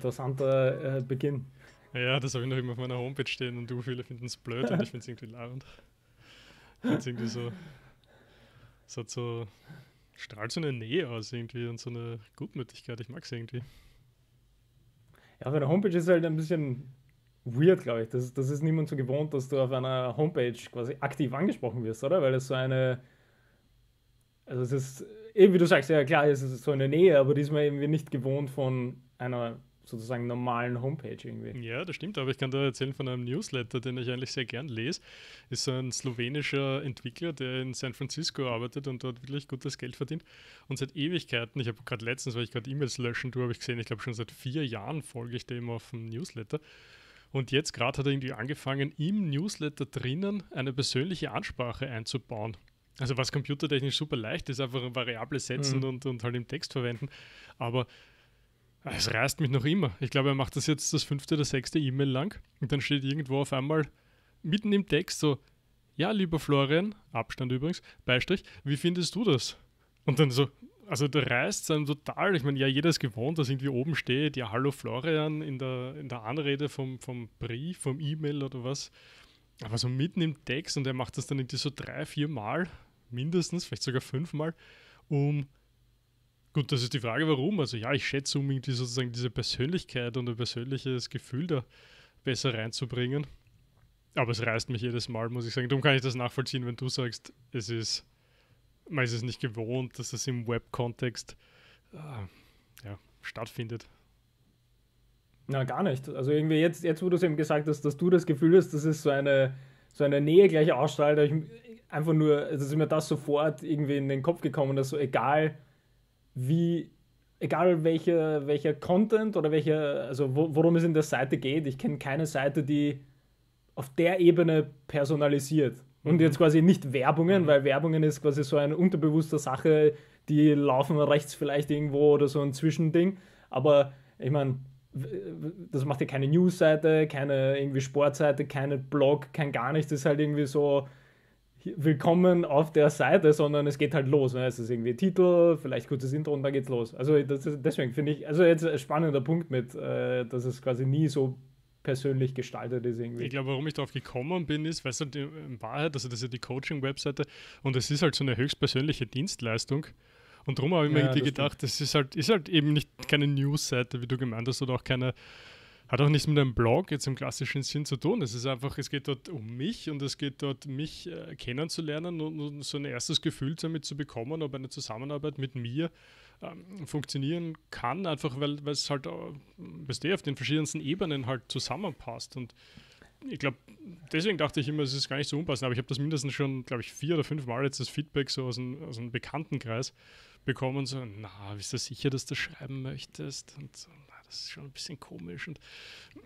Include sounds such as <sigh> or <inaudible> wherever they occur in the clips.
interessanter äh, Beginn. Ja, das habe ich noch immer auf meiner Homepage stehen und du viele finden es blöd und ich finde es irgendwie labernd. Ich finde irgendwie so. Es hat so. strahlt so eine Nähe aus irgendwie und so eine Gutmütigkeit. Ich mag es irgendwie. Ja, auf einer Homepage ist halt ein bisschen weird, glaube ich. Das, das ist niemand so gewohnt, dass du auf einer Homepage quasi aktiv angesprochen wirst, oder? Weil es so eine. Also es ist, eben eh, wie du sagst, ja klar, es ist so eine Nähe, aber die ist man irgendwie nicht gewohnt von einer sozusagen normalen Homepage irgendwie. Ja, das stimmt, aber ich kann da erzählen von einem Newsletter, den ich eigentlich sehr gern lese. Ist ein slowenischer Entwickler, der in San Francisco arbeitet und dort wirklich gutes Geld verdient. Und seit Ewigkeiten, ich habe gerade letztens, weil ich gerade E-Mails löschen tue, habe ich gesehen, ich glaube schon seit vier Jahren folge ich dem auf dem Newsletter. Und jetzt gerade hat er irgendwie angefangen, im Newsletter drinnen eine persönliche Ansprache einzubauen. Also was computertechnisch super leicht ist, einfach variable setzen mhm. und, und halt im Text verwenden. Aber es reißt mich noch immer. Ich glaube, er macht das jetzt das fünfte oder sechste E-Mail lang und dann steht irgendwo auf einmal mitten im Text so, ja, lieber Florian, Abstand übrigens, Beistrich, wie findest du das? Und dann so, also da reißt es einem total. Ich meine, ja, jeder ist gewohnt, dass irgendwie oben steht, ja, hallo Florian in der, in der Anrede vom, vom Brief, vom E-Mail oder was. Aber so mitten im Text und er macht das dann irgendwie so drei, vier Mal, mindestens, vielleicht sogar fünfmal, um Gut, das ist die Frage, warum. Also ja, ich schätze unbedingt sozusagen diese Persönlichkeit und ein persönliches Gefühl da besser reinzubringen. Aber es reißt mich jedes Mal, muss ich sagen. Darum kann ich das nachvollziehen, wenn du sagst, es ist, man ist es nicht gewohnt, dass das im Web-Kontext äh, ja, stattfindet. Na, gar nicht. Also irgendwie jetzt, jetzt wo du es eben gesagt hast, dass du das Gefühl hast, das ist so eine, so eine Nähe gleich ausstrahlt, ich einfach nur, also ist mir das sofort irgendwie in den Kopf gekommen, dass so egal, wie, egal welcher welche Content oder welche, also worum es in der Seite geht, ich kenne keine Seite, die auf der Ebene personalisiert. Und mhm. jetzt quasi nicht Werbungen, mhm. weil Werbungen ist quasi so eine unterbewusste Sache, die laufen rechts vielleicht irgendwo oder so ein Zwischending. Aber ich meine, das macht ja keine News-Seite, keine irgendwie Sportseite, keine Blog, kein gar nichts. Das ist halt irgendwie so willkommen auf der Seite, sondern es geht halt los. Ne? Es ist irgendwie Titel, vielleicht kurzes Intro und dann geht's los. Also ist, deswegen finde ich, also jetzt ein spannender Punkt mit, äh, dass es quasi nie so persönlich gestaltet ist irgendwie. Ich glaube, warum ich darauf gekommen bin, ist, weißt du, die, in Wahrheit, also das ist ja die Coaching-Webseite und es ist halt so eine höchstpersönliche Dienstleistung. Und darum habe ich ja, mir gedacht, stimmt. das ist halt, ist halt eben nicht keine News-Seite, wie du gemeint hast, oder auch keine hat auch nichts mit einem Blog jetzt im klassischen Sinn zu tun. Es ist einfach, es geht dort um mich und es geht dort, mich äh, kennenzulernen und, und, so ein erstes Gefühl damit zu bekommen, ob eine Zusammenarbeit mit mir ähm, funktionieren kann, einfach weil es halt, äh, weißt eh, auf den verschiedensten Ebenen halt zusammenpasst. Und ich glaube, deswegen dachte ich immer, es ist gar nicht so unpassend, aber ich habe das mindestens schon, glaube ich, vier oder fünf Mal jetzt das Feedback so aus einem, aus einem Bekanntenkreis bekommen, so, na, bist du sicher, dass du schreiben möchtest? Und so, das ist schon ein bisschen komisch. Und,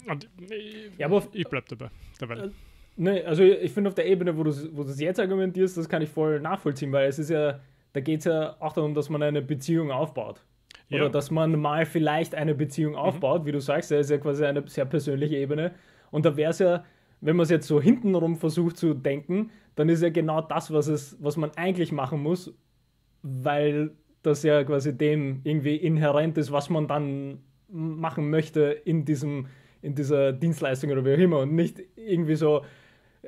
und ich, äh, ja, aber auf, ich bleib dabei. dabei. Äh, ne, also ich finde auf der Ebene, wo du es jetzt argumentierst, das kann ich voll nachvollziehen, weil es ist ja, da geht es ja auch darum, dass man eine Beziehung aufbaut. Ja. Oder dass man mal vielleicht eine Beziehung mhm. aufbaut, mhm. wie du sagst, das ist ja quasi eine sehr persönliche Ebene. Und da wäre es ja, wenn man es jetzt so hintenrum versucht zu denken, dann ist ja genau das, was, es, was man eigentlich machen muss, weil das ja quasi dem irgendwie inhärent ist, was man dann machen möchte in, diesem, in dieser Dienstleistung oder wie auch immer und nicht irgendwie so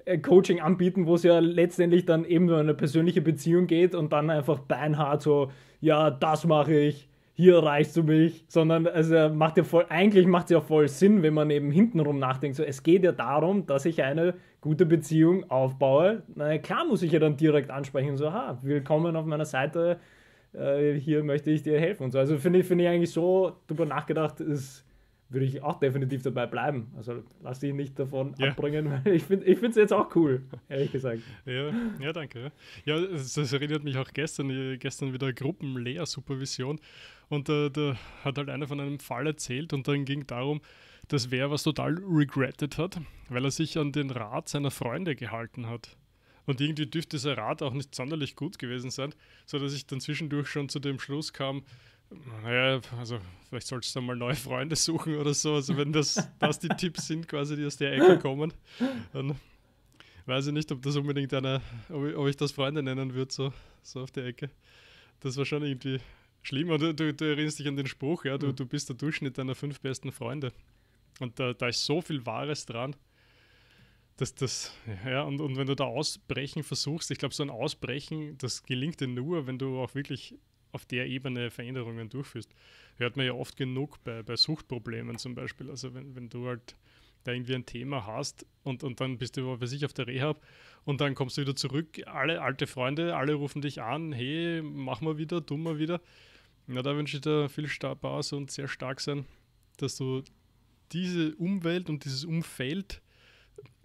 äh, Coaching anbieten, wo es ja letztendlich dann eben nur eine persönliche Beziehung geht und dann einfach beinhart so, ja, das mache ich, hier erreichst du mich, sondern also macht ja voll, eigentlich macht es ja voll Sinn, wenn man eben hintenrum nachdenkt, so, es geht ja darum, dass ich eine gute Beziehung aufbaue. Na klar muss ich ja dann direkt ansprechen, so, ha, willkommen auf meiner Seite, äh, hier möchte ich dir helfen und so. Also finde ich, find ich eigentlich so drüber nachgedacht, ist, würde ich auch definitiv dabei bleiben. Also lass dich nicht davon ja. abbringen, <laughs> weil ich finde es jetzt auch cool, ehrlich gesagt. Ja, ja danke. Ja, das, das erinnert mich auch gestern, äh, gestern wieder Gruppenlehrsupervision und äh, da hat halt einer von einem Fall erzählt und dann ging darum, dass wer was total regretted hat, weil er sich an den Rat seiner Freunde gehalten hat. Und irgendwie dürfte dieser Rat auch nicht sonderlich gut gewesen sein, sodass ich dann zwischendurch schon zu dem Schluss kam, naja, also vielleicht solltest du mal neue Freunde suchen oder so. Also wenn das, <laughs> das die Tipps sind, quasi, die aus der Ecke kommen, dann weiß ich nicht, ob das unbedingt eine, ob ich, ob ich das Freunde nennen würde, so, so auf der Ecke. Das war schon irgendwie schlimm. Und du, du, du erinnerst dich an den Spruch, ja, du, mhm. du bist der Durchschnitt deiner fünf besten Freunde. Und da, da ist so viel Wahres dran das, das, ja, und, und wenn du da ausbrechen versuchst, ich glaube, so ein Ausbrechen, das gelingt dir nur, wenn du auch wirklich auf der Ebene Veränderungen durchführst. Hört man ja oft genug bei, bei Suchtproblemen zum Beispiel. Also wenn, wenn du halt da irgendwie ein Thema hast und, und dann bist du bei sich auf der Rehab und dann kommst du wieder zurück, alle alte Freunde, alle rufen dich an, hey, mach mal wieder, tu mal wieder. Na, da wünsche ich dir viel Spaß und sehr stark sein, dass du diese Umwelt und dieses Umfeld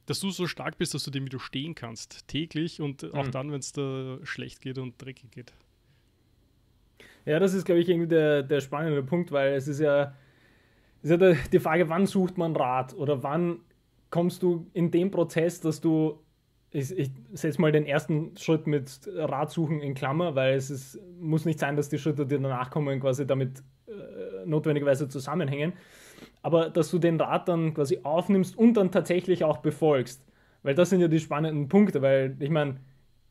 dass du so stark bist, dass du dem wieder stehen kannst, täglich und auch mhm. dann, wenn es da schlecht geht und dreckig geht. Ja, das ist, glaube ich, irgendwie der, der spannende Punkt, weil es ist ja, ist ja die Frage, wann sucht man Rat oder wann kommst du in den Prozess, dass du, ich, ich setze mal den ersten Schritt mit Rat suchen in Klammer, weil es ist, muss nicht sein, dass die Schritte, die danach kommen, quasi damit äh, notwendigerweise zusammenhängen, aber dass du den Rat dann quasi aufnimmst und dann tatsächlich auch befolgst. Weil das sind ja die spannenden Punkte, weil ich meine,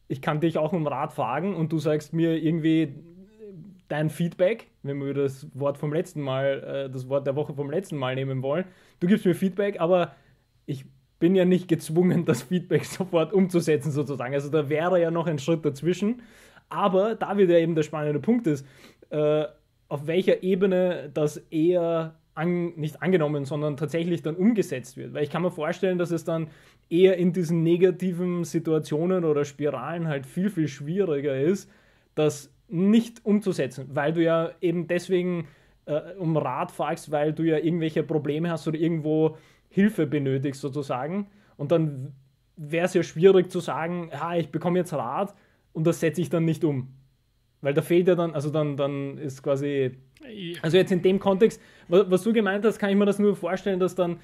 ich kann dich auch um Rat fragen und du sagst mir irgendwie dein Feedback, wenn wir das Wort vom letzten Mal, äh, das Wort der Woche vom letzten Mal nehmen wollen, du gibst mir Feedback, aber ich bin ja nicht gezwungen, <laughs> das Feedback sofort umzusetzen sozusagen. Also da wäre ja noch ein Schritt dazwischen. Aber da wieder eben der spannende Punkt ist, äh, auf welcher Ebene das eher an, nicht angenommen, sondern tatsächlich dann umgesetzt wird. Weil ich kann mir vorstellen, dass es dann eher in diesen negativen Situationen oder Spiralen halt viel, viel schwieriger ist, das nicht umzusetzen, weil du ja eben deswegen äh, um Rat fragst, weil du ja irgendwelche Probleme hast oder irgendwo Hilfe benötigst sozusagen. Und dann wäre es ja schwierig zu sagen, ah, ich bekomme jetzt Rat und das setze ich dann nicht um. Weil da fehlt ja dann, also dann, dann ist quasi, also jetzt in dem Kontext, was, was du gemeint hast, kann ich mir das nur vorstellen, dass dann,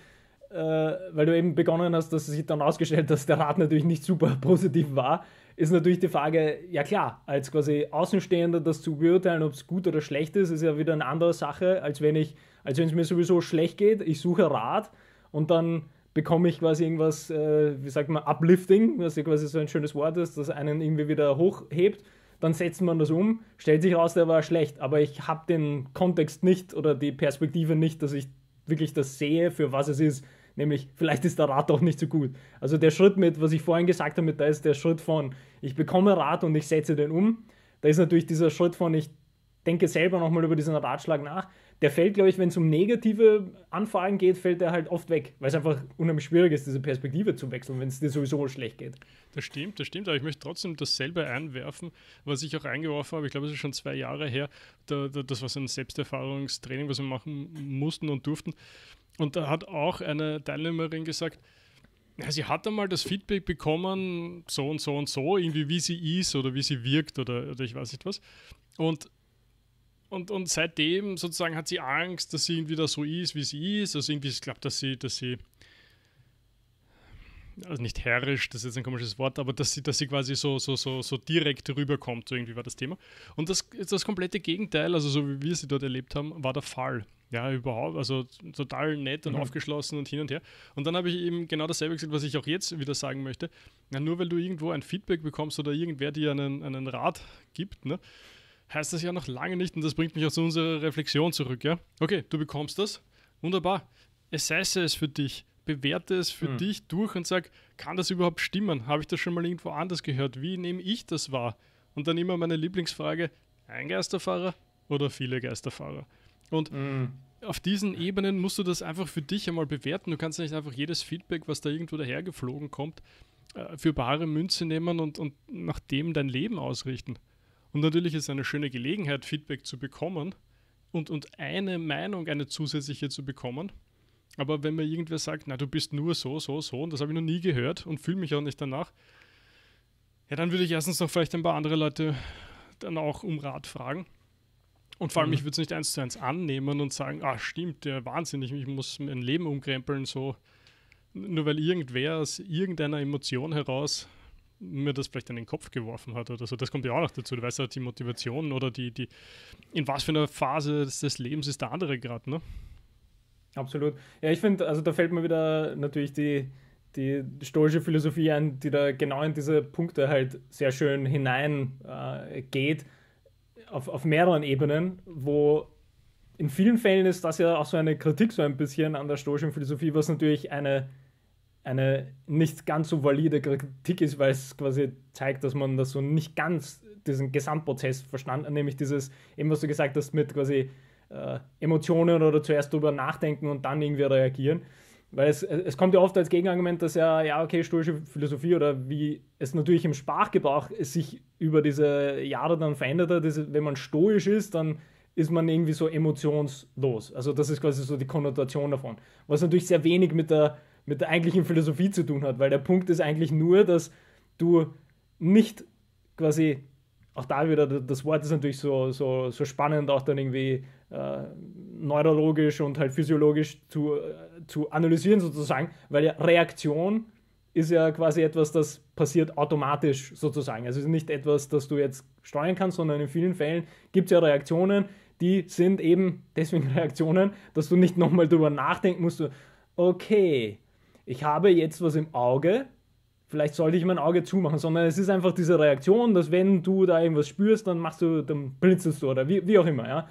äh, weil du eben begonnen hast, dass sich dann ausgestellt, dass der Rat natürlich nicht super <laughs> positiv war, ist natürlich die Frage, ja klar, als quasi Außenstehender das zu beurteilen, ob es gut oder schlecht ist, ist ja wieder eine andere Sache, als wenn ich, als wenn es mir sowieso schlecht geht, ich suche Rat und dann bekomme ich quasi irgendwas, äh, wie sagt man, uplifting, was ja quasi so ein schönes Wort ist, das einen irgendwie wieder hochhebt dann setzt man das um, stellt sich raus, der war schlecht, aber ich habe den Kontext nicht oder die Perspektive nicht, dass ich wirklich das sehe, für was es ist. Nämlich, vielleicht ist der Rat auch nicht so gut. Also der Schritt mit, was ich vorhin gesagt habe, da ist der Schritt von, ich bekomme Rat und ich setze den um. Da ist natürlich dieser Schritt von, ich denke selber nochmal über diesen Ratschlag nach. Der fällt, glaube ich, wenn es um negative Anfragen geht, fällt der halt oft weg, weil es einfach unheimlich schwierig ist, diese Perspektive zu wechseln, wenn es dir sowieso schlecht geht. Das stimmt, das stimmt, aber ich möchte trotzdem dasselbe einwerfen, was ich auch eingeworfen habe. Ich glaube, es ist schon zwei Jahre her. Da, da, das war so ein Selbsterfahrungstraining, was wir machen mussten und durften. Und da hat auch eine Teilnehmerin gesagt, ja, sie hat einmal das Feedback bekommen, so und so und so, irgendwie wie sie ist oder wie sie wirkt oder, oder ich weiß nicht was. Und und, und seitdem sozusagen hat sie Angst, dass sie irgendwie da so ist, wie sie ist. Also irgendwie, ich glaube, dass sie, dass sie, also nicht herrisch, das ist jetzt ein komisches Wort, aber dass sie, dass sie quasi so, so, so, so direkt rüberkommt, so irgendwie war das Thema. Und das das komplette Gegenteil, also so wie wir sie dort erlebt haben, war der Fall. Ja, überhaupt, also total nett und mhm. aufgeschlossen und hin und her. Und dann habe ich eben genau dasselbe gesagt, was ich auch jetzt wieder sagen möchte. Ja, nur weil du irgendwo ein Feedback bekommst oder irgendwer dir einen, einen Rat gibt, ne, heißt das ja noch lange nicht und das bringt mich auch zu unserer Reflexion zurück, ja? Okay, du bekommst das, wunderbar. Assesse es für dich, bewerte es für mhm. dich durch und sag, kann das überhaupt stimmen? Habe ich das schon mal irgendwo anders gehört? Wie nehme ich das wahr? Und dann immer meine Lieblingsfrage, ein Geisterfahrer oder viele Geisterfahrer? Und mhm. auf diesen Ebenen musst du das einfach für dich einmal bewerten. Du kannst nicht einfach jedes Feedback, was da irgendwo dahergeflogen kommt, äh, für bare Münze nehmen und, und nach dem dein Leben ausrichten. Und natürlich ist es eine schöne Gelegenheit, Feedback zu bekommen und, und eine Meinung, eine zusätzliche zu bekommen. Aber wenn mir irgendwer sagt, na, du bist nur so, so, so, und das habe ich noch nie gehört und fühle mich auch nicht danach, ja, dann würde ich erstens noch vielleicht ein paar andere Leute dann auch um Rat fragen. Und vor allem, mhm. ich würde es nicht eins zu eins annehmen und sagen, ah, stimmt, der ja, wahnsinnig, ich muss mein Leben umkrempeln, so, nur weil irgendwer aus irgendeiner Emotion heraus mir das vielleicht in den Kopf geworfen hat oder so. Das kommt ja auch noch dazu. Du weißt ja, die Motivation oder die, die, in was für einer Phase des Lebens ist der andere gerade, ne? Absolut. Ja, ich finde, also da fällt mir wieder natürlich die, die stoische Philosophie ein, die da genau in diese Punkte halt sehr schön hinein äh, geht, auf, auf mehreren Ebenen, wo in vielen Fällen ist das ja auch so eine Kritik so ein bisschen an der stoischen Philosophie, was natürlich eine eine nicht ganz so valide Kritik ist, weil es quasi zeigt, dass man das so nicht ganz diesen Gesamtprozess verstanden, nämlich dieses, eben was du gesagt hast, mit quasi äh, Emotionen oder zuerst drüber nachdenken und dann irgendwie reagieren. Weil es, es kommt ja oft als Gegenargument, dass ja, ja, okay, stoische Philosophie oder wie es natürlich im Sprachgebrauch sich über diese Jahre dann verändert hat, dass, wenn man stoisch ist, dann ist man irgendwie so emotionslos. Also das ist quasi so die Konnotation davon. Was natürlich sehr wenig mit der mit der eigentlichen Philosophie zu tun hat, weil der Punkt ist eigentlich nur, dass du nicht quasi, auch da wieder, das Wort ist natürlich so, so, so spannend, auch dann irgendwie äh, neurologisch und halt physiologisch zu, äh, zu analysieren sozusagen, weil ja Reaktion ist ja quasi etwas, das passiert automatisch sozusagen. Also es ist nicht etwas, das du jetzt steuern kannst, sondern in vielen Fällen gibt es ja Reaktionen, die sind eben deswegen <laughs> Reaktionen, dass du nicht nochmal drüber nachdenken musst, okay, ich habe jetzt was im Auge, vielleicht sollte ich mein Auge zumachen, sondern es ist einfach diese Reaktion, dass wenn du da irgendwas spürst, dann machst du, dann blitzelst du oder wie, wie auch immer, ja.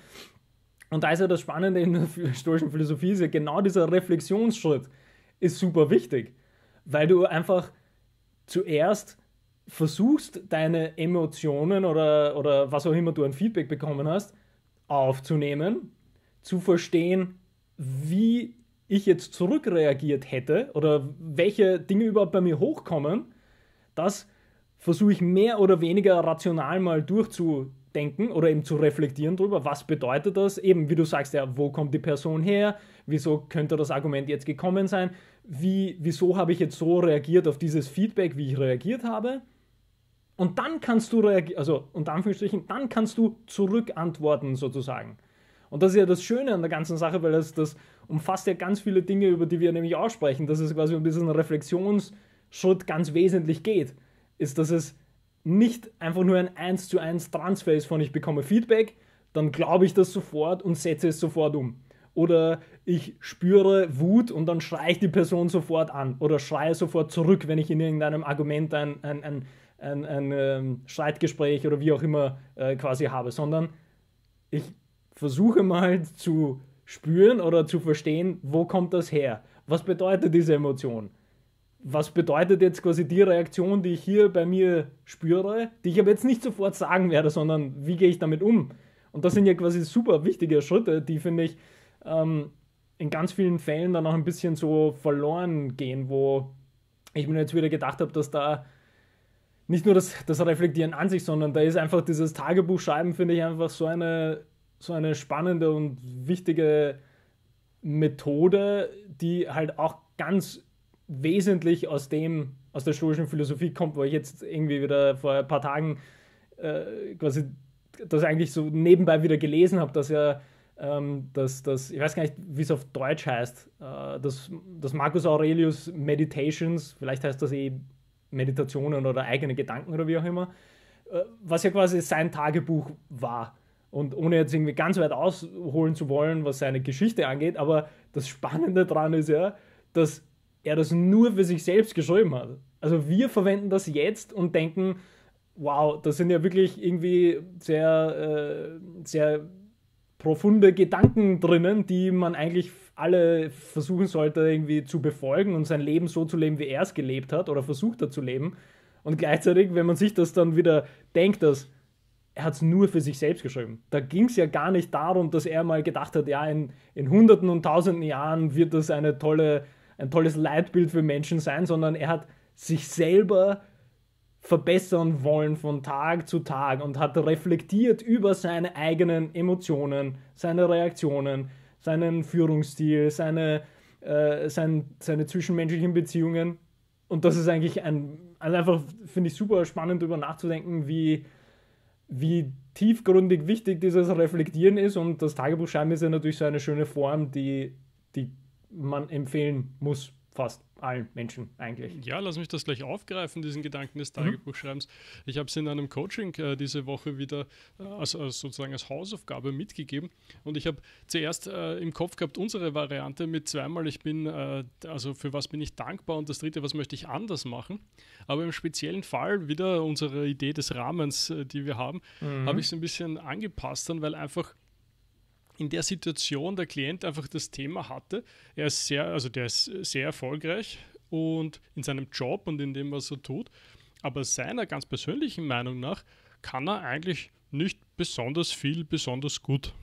Und da ist ja das Spannende in der stoischen Philosophie, ist ja genau dieser Reflexionsschritt ist super wichtig, weil du einfach zuerst versuchst, deine Emotionen oder, oder was auch immer du an Feedback bekommen hast, aufzunehmen, zu verstehen, wie ich jetzt zurückreagiert hätte oder welche Dinge überhaupt bei mir hochkommen, das versuche ich mehr oder weniger rational mal durchzudenken oder eben zu reflektieren darüber, was bedeutet das? Eben, wie du sagst, ja, wo kommt die Person her? Wieso könnte das Argument jetzt gekommen sein? Wie, wieso habe ich jetzt so reagiert auf dieses Feedback, wie ich reagiert habe? Und dann kannst du reagieren, also unter Anführungsstrichen, dann kannst du zurückantworten sozusagen. Und das ist ja das Schöne an der ganzen Sache, weil das, das umfasst ja ganz viele Dinge, über die wir nämlich auch sprechen, dass es quasi um diesen Reflexionsschritt ganz wesentlich geht, ist, dass es nicht einfach nur ein 1 zu 1 Transfer ist von ich bekomme Feedback, dann glaube ich das sofort und setze es sofort um. Oder ich spüre Wut und dann schreie ich die Person sofort an oder schreie sofort zurück, wenn ich in irgendeinem Argument ein, ein, ein, ein, ein ähm, Streitgespräch oder wie auch immer äh, quasi habe, sondern ich versuche mal zu spüren oder zu verstehen, wo kommt das her? Was bedeutet diese Emotion? Was bedeutet jetzt quasi die Reaktion, die ich hier bei mir spüre, die ich aber jetzt nicht sofort sagen werde, sondern wie gehe ich damit um? Und das sind ja quasi super wichtige Schritte, die finde ich ähm, in ganz vielen Fällen dann auch ein bisschen so verloren gehen, wo ich mir jetzt wieder gedacht habe, dass da nicht nur das, das Reflektieren an sich, sondern da ist einfach dieses Tagebuchschreiben, finde ich einfach so eine so eine spannende und wichtige Methode, die halt auch ganz wesentlich aus dem, aus der stoischen Philosophie kommt, wo ich jetzt irgendwie wieder vor ein paar Tagen äh, quasi das eigentlich so nebenbei wieder gelesen habe, dass ja ähm, dass das, ich weiß gar nicht, wie es auf Deutsch heißt, äh, das, das Marcus Aurelius Meditations, vielleicht heißt das eh Meditationen oder eigene Gedanken oder wie auch immer, äh, was ja quasi sein Tagebuch war und ohne jetzt irgendwie ganz weit ausholen zu wollen, was seine Geschichte angeht, aber das Spannende daran ist ja, dass er das nur für sich selbst geschrieben hat. Also wir verwenden das jetzt und denken, wow, das sind ja wirklich irgendwie sehr, äh, sehr profunde Gedanken drinnen, die man eigentlich alle versuchen sollte irgendwie zu befolgen und sein Leben so zu leben, wie er es gelebt hat oder versucht hat zu leben. Und gleichzeitig, wenn man sich das dann wieder denkt, dass er hat es nur für sich selbst geschrieben. Da ging es ja gar nicht darum, dass er mal gedacht hat, ja, in, in Hunderten und Tausenden Jahren wird das eine tolle, ein tolles Leitbild für Menschen sein, sondern er hat sich selber verbessern wollen von Tag zu Tag und hat reflektiert über seine eigenen Emotionen, seine Reaktionen, seinen Führungsstil, seine, äh, sein, seine zwischenmenschlichen Beziehungen. Und das ist eigentlich ein, also einfach, finde ich super spannend, darüber nachzudenken, wie, wie tiefgründig wichtig dieses Reflektieren ist. Und das Tagebuch schreiben ist ja natürlich so eine schöne Form, die, die man empfehlen muss, fast allen Menschen eigentlich. Ja, lass mich das gleich aufgreifen, diesen Gedanken des mhm. Tagebuchschreibens. Mhm. Ich habe es in einem Coaching äh, diese Woche wieder äh, als, als, sozusagen als Hausaufgabe mitgegeben und ich habe zuerst äh, im Kopf gehabt unsere Variante mit zweimal, ich bin, äh, also für was bin ich dankbar und das dritte, was möchte ich anders machen. Aber im speziellen Fall wieder unsere Idee des Rahmens, äh, die wir haben, mhm. habe ich es ein bisschen angepasst dann, weil einfach in der Situation der Klient einfach das Thema hatte. Er ist sehr, also der ist sehr erfolgreich und in seinem Job und in dem, was er tut. Aber seiner ganz persönlichen Meinung nach kann er eigentlich nicht besonders viel, besonders gut.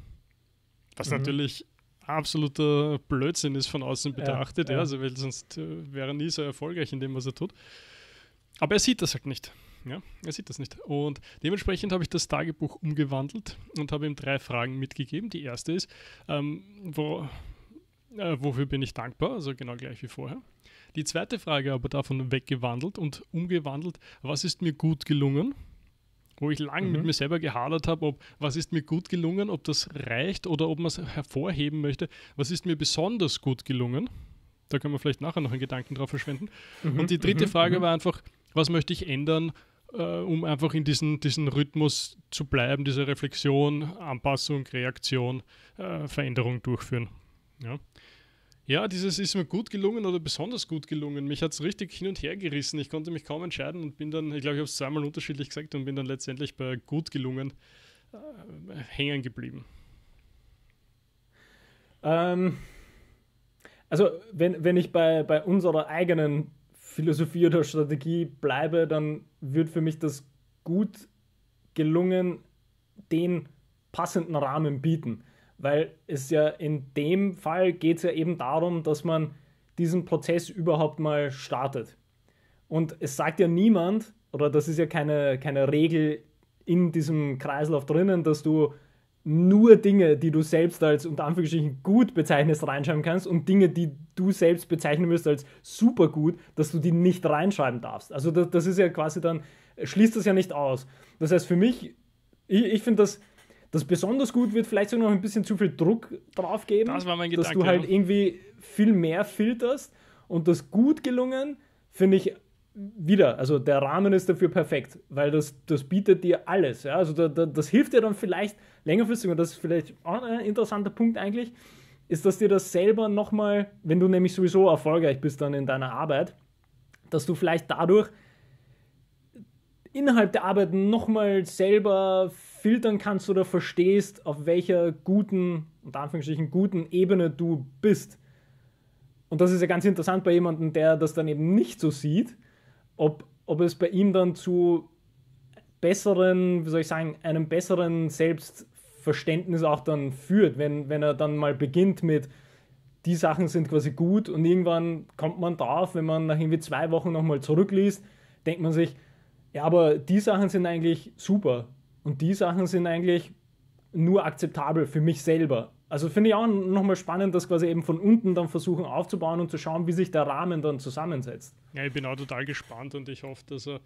Was mhm. natürlich absoluter Blödsinn ist von außen betrachtet, ja, ja. also weil sonst äh, wäre er nie so erfolgreich in dem, was er tut. Aber er sieht das halt nicht. Ja, er sieht das nicht. Und dementsprechend habe ich das Tagebuch umgewandelt und habe ihm drei Fragen mitgegeben. Die erste ist, ähm, wo, äh, wofür bin ich dankbar? Also genau gleich wie vorher. Die zweite Frage aber davon weggewandelt und umgewandelt, was ist mir gut gelungen? Wo ich lange mhm. mit mir selber gehadert habe, ob was ist mir gut gelungen, ob das reicht oder ob man es hervorheben möchte, was ist mir besonders gut gelungen. Da können wir vielleicht nachher noch einen Gedanken drauf verschwenden. Mhm. Und die dritte mhm. Frage mhm. war einfach, was möchte ich ändern äh, um einfach in diesen, diesen Rhythmus zu bleiben, diese Reflexion, Anpassung, Reaktion, äh, Veränderung durchführen. Ja. Ja, dieses ist mir gut gelungen oder besonders gut gelungen. Mich hat es richtig hin und her gerissen. Ich konnte mich kaum entscheiden und bin dann, ich glaube, ich habe es zweimal unterschiedlich gesagt und bin dann letztendlich bei gut gelungen äh, hängen geblieben. Ähm, also, wenn, wenn ich bei, bei unserer eigenen Philosophie oder Strategie bleibe, dann wird für mich das gut gelungen, den passenden Rahmen bieten. Weil es ja in dem Fall geht es ja eben darum, dass man diesen Prozess überhaupt mal startet. Und es sagt ja niemand, oder das ist ja keine, keine Regel in diesem Kreislauf drinnen, dass du nur Dinge, die du selbst als unter Anführungsstrichen gut bezeichnest, reinschreiben kannst und Dinge, die du selbst bezeichnen wirst als super gut, dass du die nicht reinschreiben darfst. Also das, das ist ja quasi dann, schließt das ja nicht aus. Das heißt für mich, ich, ich finde das, das besonders gut wird vielleicht sogar noch ein bisschen zu viel Druck drauf geben, das Gedanke, dass du halt irgendwie viel mehr filterst und das gut gelungen finde ich wieder, also der Rahmen ist dafür perfekt, weil das, das bietet dir alles. Ja? Also da, da, das hilft dir dann vielleicht längerfristig, und das ist vielleicht auch ein interessanter Punkt eigentlich, ist, dass dir das selber nochmal, wenn du nämlich sowieso erfolgreich bist dann in deiner Arbeit, dass du vielleicht dadurch innerhalb der Arbeit nochmal selber filtern kannst oder verstehst, auf welcher guten, unter Anführungsstrichen, guten Ebene du bist. Und das ist ja ganz interessant bei jemandem, der das dann eben nicht so sieht, ob, ob es bei ihm dann zu besseren, wie soll ich sagen, einem besseren Selbstverständnis auch dann führt, wenn, wenn er dann mal beginnt mit, die Sachen sind quasi gut und irgendwann kommt man drauf, wenn man nach irgendwie zwei Wochen nochmal zurückliest, denkt man sich, ja, aber die Sachen sind eigentlich super und die Sachen sind eigentlich nur akzeptabel für mich selber. Also finde ich auch nochmal spannend, das quasi eben von unten dann versuchen aufzubauen und zu schauen, wie sich der Rahmen dann zusammensetzt. Ja, ich bin auch total gespannt und ich hoffe, dass er,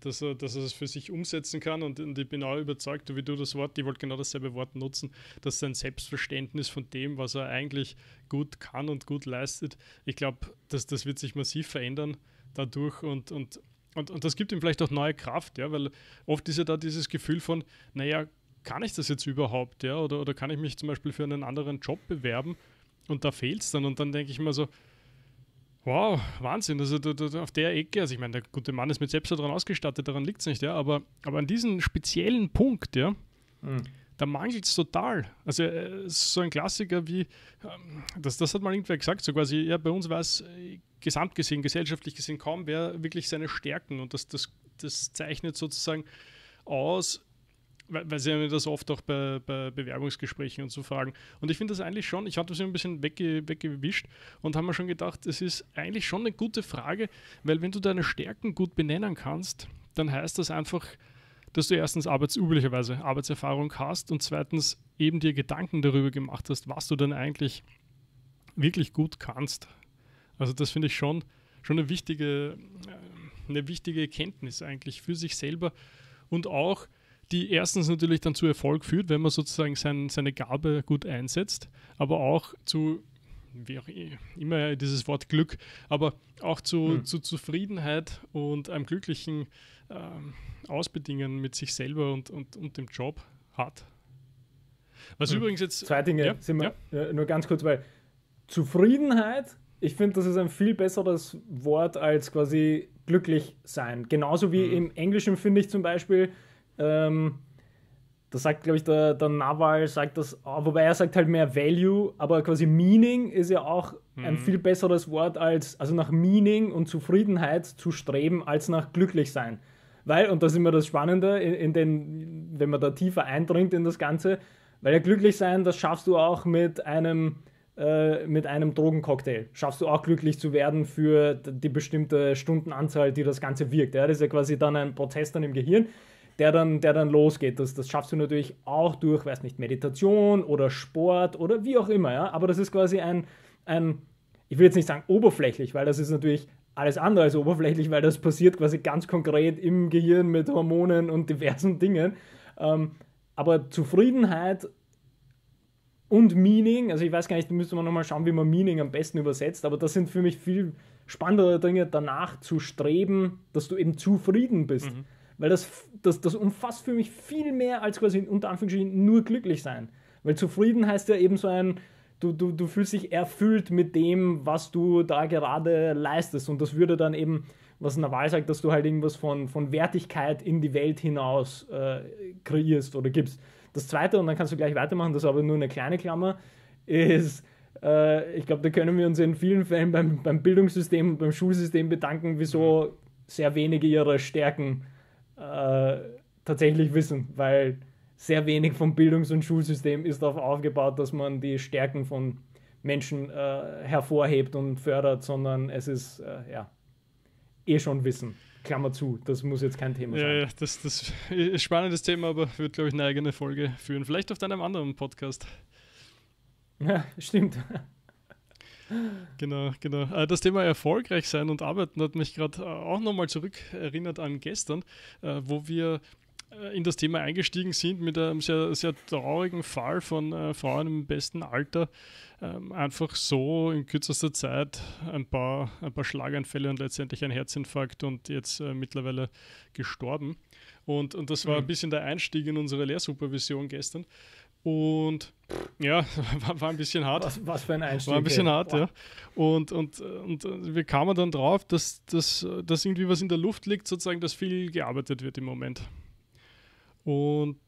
dass er, dass er es für sich umsetzen kann und, und ich bin auch überzeugt, wie du das Wort, ich wollte genau dasselbe Wort nutzen, dass sein Selbstverständnis von dem, was er eigentlich gut kann und gut leistet, ich glaube, dass das wird sich massiv verändern dadurch und, und und, und das gibt ihm vielleicht auch neue Kraft, ja, weil oft ist ja da dieses Gefühl von, naja, kann ich das jetzt überhaupt, ja? Oder, oder kann ich mich zum Beispiel für einen anderen Job bewerben und da fehlt es dann. Und dann denke ich mir so, wow, Wahnsinn, also da, da, auf der Ecke, also ich meine, der gute Mann ist mit selbst daran ausgestattet, daran liegt es nicht, ja, aber, aber an diesem speziellen Punkt, ja, mhm. da mangelt es total. Also äh, so ein Klassiker wie, ähm, das, das hat mal irgendwer gesagt, so quasi, ja, bei uns war es äh, gesamt gesehen, gesellschaftlich gesehen kaum wer wirklich seine Stärken und das, das, das zeichnet sozusagen aus, weil sie mir das oft auch bei, bei, Bewerbungsgesprächen und so fragen. Und ich finde das eigentlich schon, ich hatte das ein bisschen wegge, weggewischt und habe mir schon gedacht, es ist eigentlich schon eine gute Frage, weil wenn du deine Stärken gut benennen kannst, dann heißt das einfach, dass du erstens arbeits üblicherweise Arbeitserfahrung hast und zweitens eben dir Gedanken darüber gemacht hast, was du dann eigentlich wirklich gut kannst. Also das finde ich schon, schon eine wichtige, äh, eine wichtige Erkenntnis eigentlich für sich selber und auch die erstens natürlich dann zu Erfolg führt, wenn man sozusagen sein, seine Gabe gut einsetzt, aber auch zu, wie auch immer dieses Wort Glück, aber auch zu, hm. zu Zufriedenheit und einem glücklichen ähm, Ausbedingen mit sich selber und, und, und dem Job hat. Was hm. übrigens jetzt. Zwei Dinge, ja, sind wir, ja. nur ganz kurz, weil Zufriedenheit, ich finde, das ist ein viel besseres Wort als quasi glücklich sein. Genauso wie hm. im Englischen finde ich zum Beispiel, ähm, das sagt, glaube ich, der, der Nawal, sagt das, ah, wobei er sagt halt mehr Value, aber quasi Meaning ist ja auch mhm. ein viel besseres Wort als, also nach Meaning und Zufriedenheit zu streben, als nach glücklich sein. Weil, und das ist immer das Spannende, in, in den, wenn man da tiefer eindringt in das Ganze, weil ja glücklich sein, das schaffst du auch mit einem, äh, mit einem Drogencocktail. Schaffst du auch glücklich zu werden für die bestimmte Stundenanzahl, die das Ganze wirkt. Ja? Das ist ja quasi dann ein Prozess dann im Gehirn der dann, der dann losgeht. Das, das schaffst du natürlich auch durch, weiß nicht, Meditation oder Sport oder wie auch immer, ja. Aber das ist quasi ein, ein, ich will jetzt nicht sagen oberflächlich, weil das ist natürlich alles andere als oberflächlich, weil das passiert quasi ganz konkret im Gehirn mit Hormonen und diversen Dingen. Ähm, aber Zufriedenheit und Meaning, also ich weiß gar nicht, da müsste man nochmal schauen, wie man Meaning am besten übersetzt, aber das sind für mich viel spannendere Dinge, danach zu streben, dass du eben zufrieden bist. Mhm. Weil das, das, das umfasst für mich viel mehr als quasi unter Anführungsstrichen nur glücklich sein. Weil zufrieden heißt ja eben so ein, du, du, du fühlst dich erfüllt mit dem, was du da gerade leistest. Und das würde dann eben, was Naval sagt, dass du halt irgendwas von, von Wertigkeit in die Welt hinaus äh, kreierst oder gibst. Das zweite, und dann kannst du gleich weitermachen, das ist aber nur eine kleine Klammer, ist, äh, ich glaube, da können wir uns in vielen Fällen beim, beim Bildungssystem und beim Schulsystem bedanken, wieso mhm. sehr wenige ihre Stärken äh, tatsächlich wissen, weil sehr wenig vom Bildungs- und Schulsystem ist darauf aufgebaut, dass man die Stärken von Menschen äh, hervorhebt und fördert, sondern es ist äh, ja eh schon Wissen. Klammer zu, das muss jetzt kein Thema sein. Ja, ja das, das ist spannendes Thema, aber wird, glaube ich, eine eigene Folge führen. Vielleicht auf deinem anderen Podcast. <laughs> Ja, stimmt. Genau, genau. Äh, das Thema erfolgreich sein und arbeiten hat mich gerade äh, auch nochmal zurückerinnert an gestern, äh, wo wir in das Thema eingestiegen sind mit einem sehr, sehr traurigen Fall von Frauen im besten Alter, ähm, einfach so in kürzester Zeit ein paar, ein paar Schlaganfälle und letztendlich ein Herzinfarkt und jetzt mittlerweile gestorben. Und, und das war mhm. ein bisschen der Einstieg in unsere Lehrsupervision gestern. Und ja, <laughs> war, war, ein bisschen hart. Was, was, für ein Einstieg. War ein bisschen hart, Boah. ja. Und, und, und wir kamen dann drauf, dass, dass, dass irgendwie was in der Luft liegt, sozusagen, dass viel gearbeitet wird im Moment. Und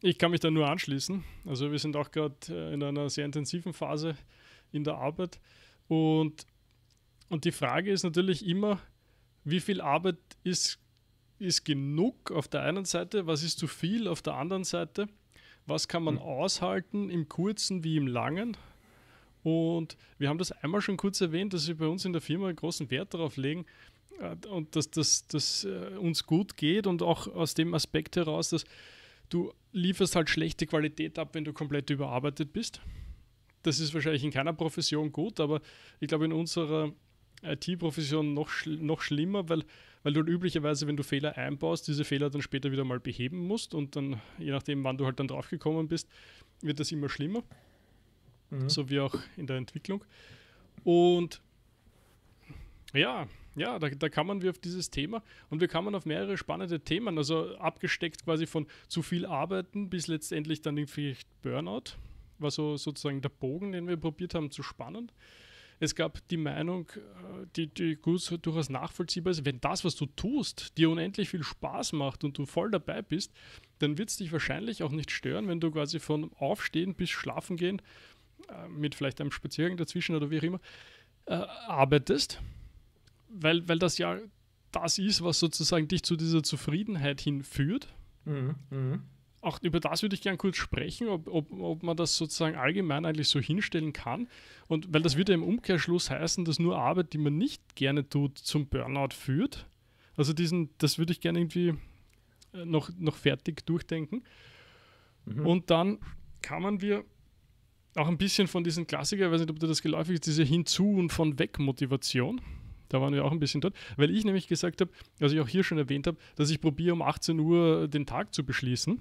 ich kann mich da nur anschließen. Also wir sind auch gerade äh, in einer sehr intensiven Phase in der Arbeit. Und, und die Frage ist natürlich immer, wie viel Arbeit ist, ist genug auf der einen Seite, was ist zu viel auf der anderen Seite was kann man mhm. aushalten im kurzen wie im langen. Und wir haben das einmal schon kurz erwähnt, dass wir bei uns in der Firma einen großen Wert darauf legen äh, und dass das äh, uns gut geht und auch aus dem Aspekt heraus, dass du lieferst halt schlechte Qualität ab, wenn du komplett überarbeitet bist. Das ist wahrscheinlich in keiner Profession gut, aber ich glaube in unserer IT-Profession noch, schl noch schlimmer, weil weil du üblicherweise, wenn du Fehler einbaust, diese Fehler dann später wieder mal beheben musst und dann, je nachdem, wann du halt dann draufgekommen bist, wird das immer schlimmer. Mhm. So wie auch in der Entwicklung. Und ja, ja, da, da kann man wir auf dieses Thema und wir kamen auf mehrere spannende Themen, also abgesteckt quasi von zu viel Arbeiten bis letztendlich dann vielleicht Burnout, war so sozusagen der Bogen, den wir probiert haben zu spannen. Es gab die Meinung, äh, die, die gut durchaus nachvollziehbar ist, wenn das, was du tust, dir unendlich viel Spaß macht und du voll dabei bist, dann wird es dich wahrscheinlich auch nicht stören, wenn du quasi von Aufstehen bis Schlafen gehen, äh, mit vielleicht einem Spaziergang dazwischen oder wie auch immer, äh, arbeitest, weil, weil das ja das ist, was sozusagen dich zu dieser Zufriedenheit hinführt. Mhm. Mhm auch über das würde ich gerne kurz sprechen, ob, ob, ob, man das sozusagen allgemein eigentlich so hinstellen kann. Und weil das würde ja im Umkehrschluss heißen, dass nur Arbeit, die man nicht gerne tut, zum Burnout führt. Also diesen, das würde ich gerne irgendwie äh, noch, noch fertig durchdenken. Mhm. Und dann kamen wir auch ein bisschen von diesen Klassiker, ich weiß nicht, ob dir das geläufig ist, diese Hinzu- und von Weg-Motivation. Da waren wir auch ein bisschen dort, weil ich nämlich gesagt habe, was also ich auch hier schon erwähnt habe, dass ich probiere, um 18 Uhr den Tag zu beschließen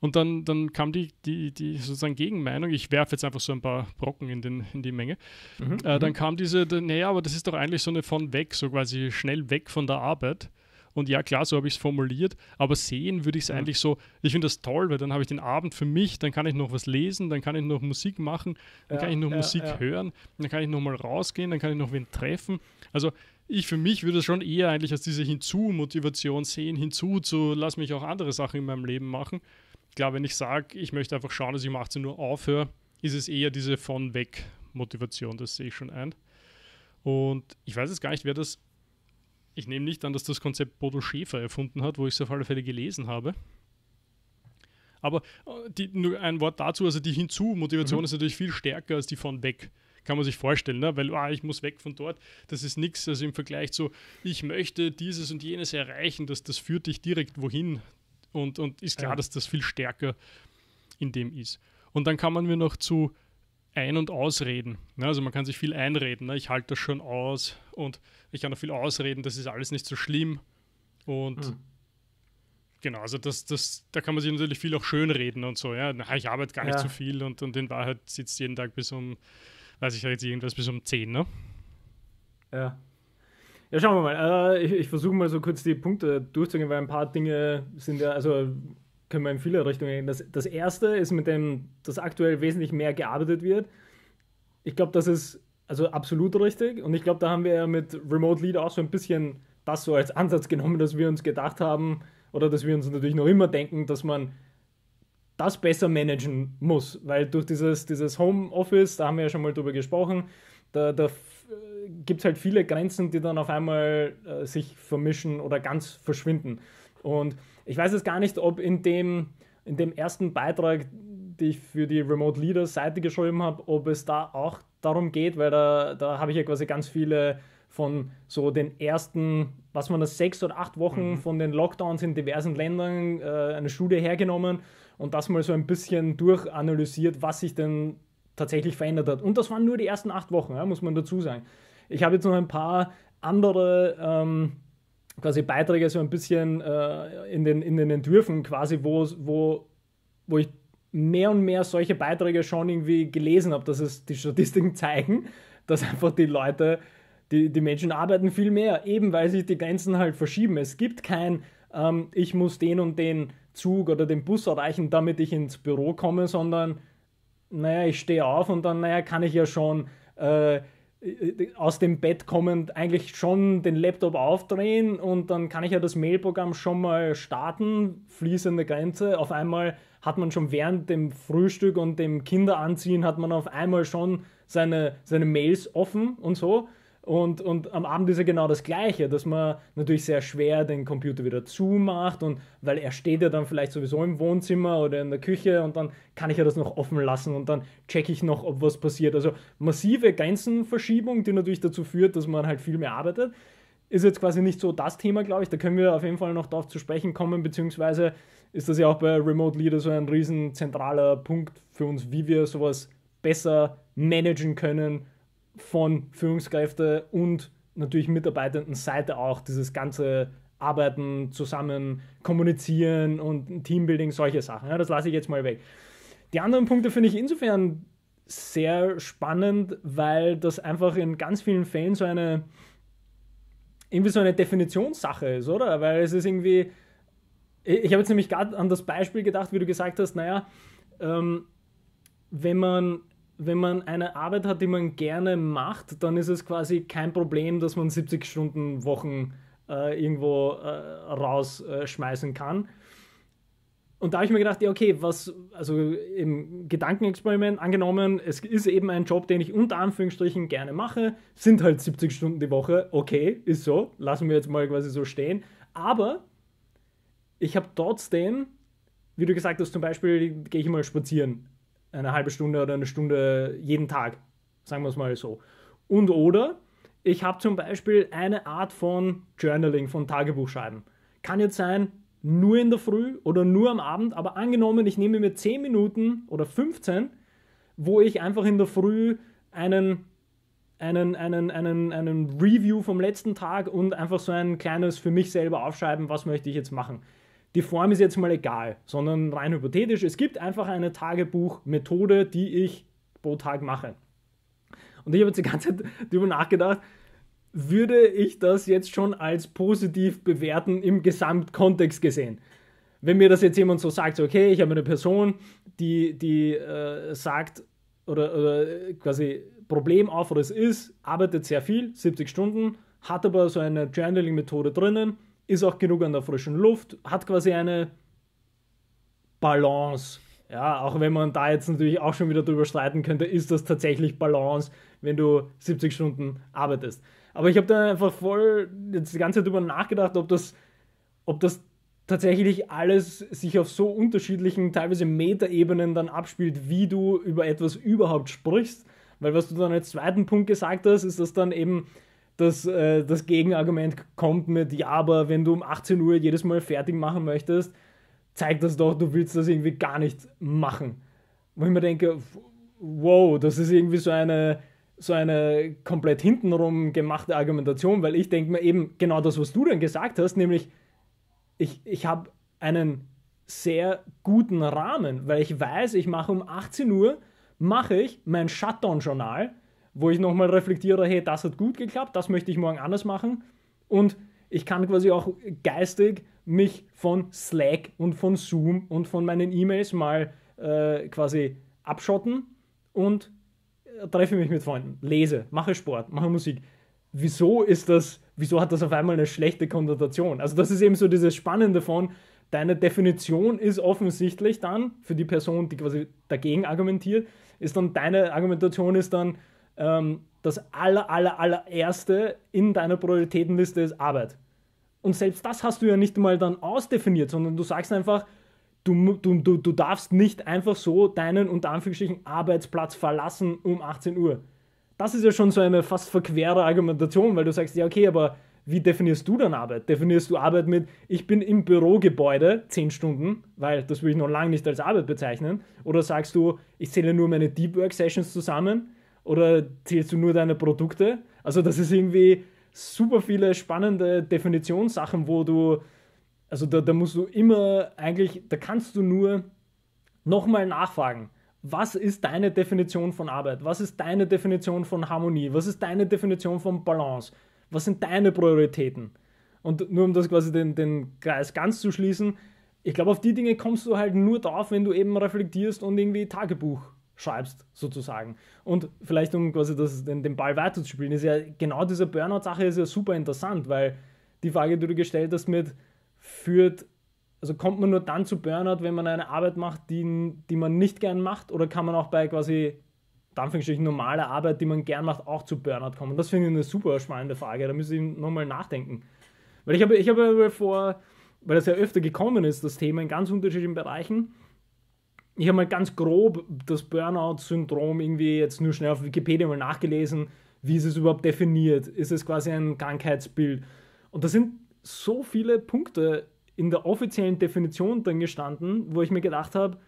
und dann, dann kam die, die, die sozusagen Gegenmeinung, ich werfe jetzt einfach so ein paar Brocken in, den, in die Menge. Mhm. Äh, dann mhm. kam diese, naja, aber das ist doch eigentlich so eine von weg, so quasi schnell weg von der Arbeit. Und ja, klar, so habe ich es formuliert, aber sehen würde ich es mhm. eigentlich so, ich finde das toll, weil dann habe ich den Abend für mich, dann kann ich noch was lesen, dann kann ich noch Musik machen, dann ja, kann ich noch ja, Musik ja. hören, dann kann ich noch mal rausgehen, dann kann ich noch wen treffen. Also ich für mich würde es schon eher eigentlich als diese Hinzu-Motivation sehen, hinzu zu, lass mich auch andere Sachen in meinem Leben machen, klar, wenn ich sage, ich möchte einfach schauen, dass ich um 18 Uhr aufhöre, ist es eher diese von weg Motivation, das sehe ich schon ein. Und ich weiß jetzt gar nicht, wer das. Ich nehme nicht an, dass das Konzept Bodo Schäfer erfunden hat, wo ich es auf alle Fälle gelesen habe. Aber äh, die, nur ein Wort dazu, also die Hinzu-Motivation mhm. ist natürlich viel stärker als die von weg. Kann man sich vorstellen, ne? weil ah, ich muss weg von dort, das ist nichts. Also im Vergleich zu, ich möchte dieses und jenes erreichen, das, das führt dich direkt wohin. Und, und ist klar, ja. dass das viel stärker in dem ist. Und dann kann man mir noch zu ein- und ausreden. Ne? Also man kann sich viel einreden. Ne? Ich halte das schon aus und ich kann auch viel ausreden, das ist alles nicht so schlimm. Und mhm. genau, also das, das, da kann man sich natürlich viel auch schön reden und so. Ja? Na, ich arbeite gar ja. nicht so viel und, und in Wahrheit sitzt jeden Tag bis um, weiß ich jetzt irgendwas, bis um 10. Ne? Ja. Ja, schauen wir mal. Äh, ich, ich versuche mal so kurz die Punkte durchzugehen, weil ein paar Dinge sind ja, also können wir in viele Richtungen gehen. Das, das erste ist mit dem, dass aktuell wesentlich mehr gearbeitet wird. Ich glaube, das ist also absolut richtig. Und ich glaube, da haben wir ja mit Remote Lead auch so ein bisschen das so als Ansatz genommen, dass wir uns gedacht haben oder dass wir uns natürlich noch immer denken, dass man das besser managen muss, weil durch dieses, dieses Homeoffice, da haben wir ja schon mal drüber gesprochen, da, da äh, gibt es halt viele Grenzen, die dann auf einmal äh, sich vermischen oder ganz verschwinden. Und ich weiß jetzt gar nicht, ob in dem, in dem ersten Beitrag, den ich für die Remote Leaders Seite geschrieben habe, ob es da auch darum geht, weil da, da habe ich ja quasi ganz viele von so den ersten, was man das sechs oder acht Wochen mhm. von den Lockdowns in diversen Ländern äh, eine Studie hergenommen und das mal so ein bisschen durchanalysiert, was sich denn tatsächlich verändert hat. Und das waren nur die ersten acht Wochen, ja, muss man dazu sagen. Ich habe jetzt noch ein paar andere ähm, quasi Beiträge so ein bisschen äh, in, den, in den Entwürfen quasi, wo, wo, wo ich mehr und mehr solche Beiträge schon irgendwie gelesen habe, dass es die Statistiken zeigen, dass einfach die Leute, die, die Menschen arbeiten viel mehr, eben weil sich die Grenzen halt verschieben. Es gibt kein, ähm, ich muss den und den Zug oder den Bus erreichen, damit ich ins Büro komme, sondern naja, ich stehe auf und dann, naja, kann ich ja schon äh, aus dem Bett kommend eigentlich schon den Laptop aufdrehen und dann kann ich ja das Mailprogramm schon mal starten, fließende Grenze. Auf einmal hat man schon während dem Frühstück und dem Kinderanziehen hat man auf einmal schon seine, seine Mails offen und so. Und, und am Abend ist ja genau das Gleiche, dass man natürlich sehr schwer den Computer wieder zumacht und weil er steht ja dann vielleicht sowieso im Wohnzimmer oder in der Küche und dann kann ich ja das noch offen lassen und dann checke ich noch, ob was passiert. Also massive Grenzenverschiebung, die natürlich dazu führt, dass man halt viel mehr arbeitet. Ist jetzt quasi nicht so das Thema, glaube ich. Da können wir auf jeden Fall noch darauf zu sprechen kommen, beziehungsweise ist das ja auch bei Remote Leader so ein riesen zentraler Punkt für uns, wie wir sowas besser managen können von Führungskräfte und natürlich Mitarbeitenden Seite auch dieses ganze Arbeiten, zusammen kommunizieren und Teambuilding, solche Sachen. Ja, das lasse ich jetzt mal weg. Die anderen Punkte finde ich insofern sehr spannend, weil das einfach in ganz vielen Fällen so eine irgendwie so eine Definitionssache ist, oder? Weil es ist irgendwie, ich habe jetzt nämlich gerade an das Beispiel gedacht, wie du gesagt hast, naja, ähm, wenn man wenn man eine Arbeit hat, die man gerne macht, dann ist es quasi kein Problem, dass man 70 Stunden Wochen äh, irgendwo äh, rausschmeißen äh, kann. Und da habe ich mir gedacht, ja, okay, was, also im Gedankenexperiment angenommen, es ist eben ein Job, den ich unter Anführungsstrichen gerne mache, sind halt 70 Stunden die Woche, okay, ist so, lassen wir jetzt mal quasi so stehen. Aber ich habe trotzdem, wie du gesagt hast, zum Beispiel gehe ich mal spazieren eine halbe Stunde oder eine Stunde jeden Tag, sagen wir es mal so. Und oder ich habe zum Beispiel eine Art von Journaling, von Tagebuchschreiben. Kann jetzt sein, nur in der Früh oder nur am Abend, aber angenommen, ich nehme mir 10 Minuten oder 15, wo ich einfach in der Früh einen, einen, einen, einen, einen Review vom letzten Tag und einfach so ein kleines für mich selber aufschreiben, was möchte ich jetzt machen die Form ist jetzt mal egal, sondern rein hypothetisch, es gibt einfach eine Tagebuchmethode, die ich pro Tag mache. Und ich habe jetzt die ganze Zeit <laughs> darüber nachgedacht, würde ich das jetzt schon als positiv bewerten im Gesamtkontext gesehen? Wenn mir das jetzt jemand so sagt, okay, ich habe eine Person, die, die äh, sagt oder, oder quasi Problem auf, oder es ist, arbeitet sehr viel, 70 Stunden, hat aber so eine Journaling-Methode drinnen, ist auch genug an der frischen Luft, hat quasi eine Balance. Ja, auch wenn man da jetzt natürlich auch schon wieder drüber streiten könnte, ist das tatsächlich Balance, wenn du 70 Stunden arbeitest. Aber ich habe da einfach voll jetzt die ganze Zeit drüber nachgedacht, ob das, ob das tatsächlich alles sich auf so unterschiedlichen, teilweise Metaebenen dann abspielt, wie du über etwas überhaupt sprichst. Weil was du dann als zweiten Punkt gesagt hast, ist, dass dann eben dass äh, das Gegenargument kommt mit, ja, aber wenn du um 18 Uhr jedes Mal fertig machen möchtest, zeigt das doch, du willst das irgendwie gar nicht machen. Wo ich mir denke, wow, das ist irgendwie so eine, so eine komplett hintenrum gemachte Argumentation, weil ich denke mir eben genau das, was du dann gesagt hast, nämlich ich, ich habe einen sehr guten Rahmen, weil ich weiß, ich mache um 18 Uhr, mache ich mein Shutdown-Journal, wo ich nochmal reflektiere, hey, das hat gut geklappt, das möchte ich morgen anders machen. Und ich kann quasi auch geistig mich von Slack und von Zoom und von meinen E-Mails mal äh, quasi abschotten und äh, treffe mich mit Freunden, lese, mache Sport, mache Musik. Wieso ist das, wieso hat das auf einmal eine schlechte Konnotation? Also das ist eben so dieses Spannende von, deine Definition ist offensichtlich dann, für die Person, die quasi dagegen argumentiert, ist dann, deine Argumentation ist dann, ähm, das aller, aller, allererste in deiner Prioritätenliste ist Arbeit. Und selbst das hast du ja nicht mal dann ausdefiniert, sondern du sagst einfach, du, du, du, du darfst nicht einfach so deinen unter Anführungsstrichen Arbeitsplatz verlassen um 18 Uhr. Das ist ja schon so eine fast verquere Argumentation, weil du sagst, ja, okay, aber wie definierst du dann Arbeit? Definierst du Arbeit mit, ich bin im Bürogebäude 10 Stunden, weil das würde ich noch lange nicht als Arbeit bezeichnen? Oder sagst du, ich zähle nur meine Deep Work Sessions zusammen oder zählst du nur deine Produkte? Also das ist irgendwie super viele spannende Definitionssachen, wo du, also da, da musst du immer eigentlich, da kannst du nur nochmal nachfragen. Was ist deine Definition von Arbeit? Was ist deine Definition von Harmonie? Was ist deine Definition von Balance? Was sind deine Prioritäten? Und nur um das quasi den, den Kreis ganz zu schließen, ich glaube, auf die Dinge kommst du halt nur drauf, wenn du eben reflektierst und irgendwie Tagebuch schreibst, sozusagen. Und vielleicht, um quasi das, den, den Ball weiterzuspielen, ist ja genau diese Burnout-Sache ist ja super interessant, weil die Frage, die du gestellt hast, mit führt, also kommt man nur dann zu Burnout, wenn man eine Arbeit macht, die, die man nicht gern macht, oder kann man auch bei quasi Anführungsstrichen normale Arbeit, die man gern macht, auch zu Burnout kommen? Das finde ich eine super spannende Frage, da müsste ich nochmal nachdenken. Weil ich habe, ich habe vor, weil das ja öfter gekommen ist, das Thema in ganz unterschiedlichen Bereichen, ich habe mal ganz grob das Burnout-Syndrom irgendwie jetzt nur schnell auf Wikipedia mal nachgelesen, wie ist es überhaupt definiert? Ist es quasi ein Krankheitsbild? Und da sind so viele Punkte in der offiziellen Definition drin gestanden, wo ich mir gedacht habe,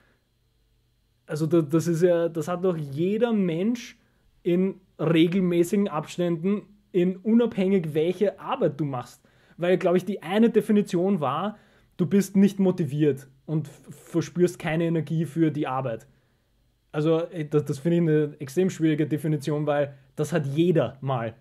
also das ist ja, das hat doch jeder Mensch in regelmäßigen Abständen, in unabhängig welche Arbeit du machst. Weil, glaube ich, die eine Definition war, du bist nicht motiviert und verspürst keine Energie für die Arbeit. Also äh, das, das finde ich eine extrem schwierige Definition, weil das hat jeder mal.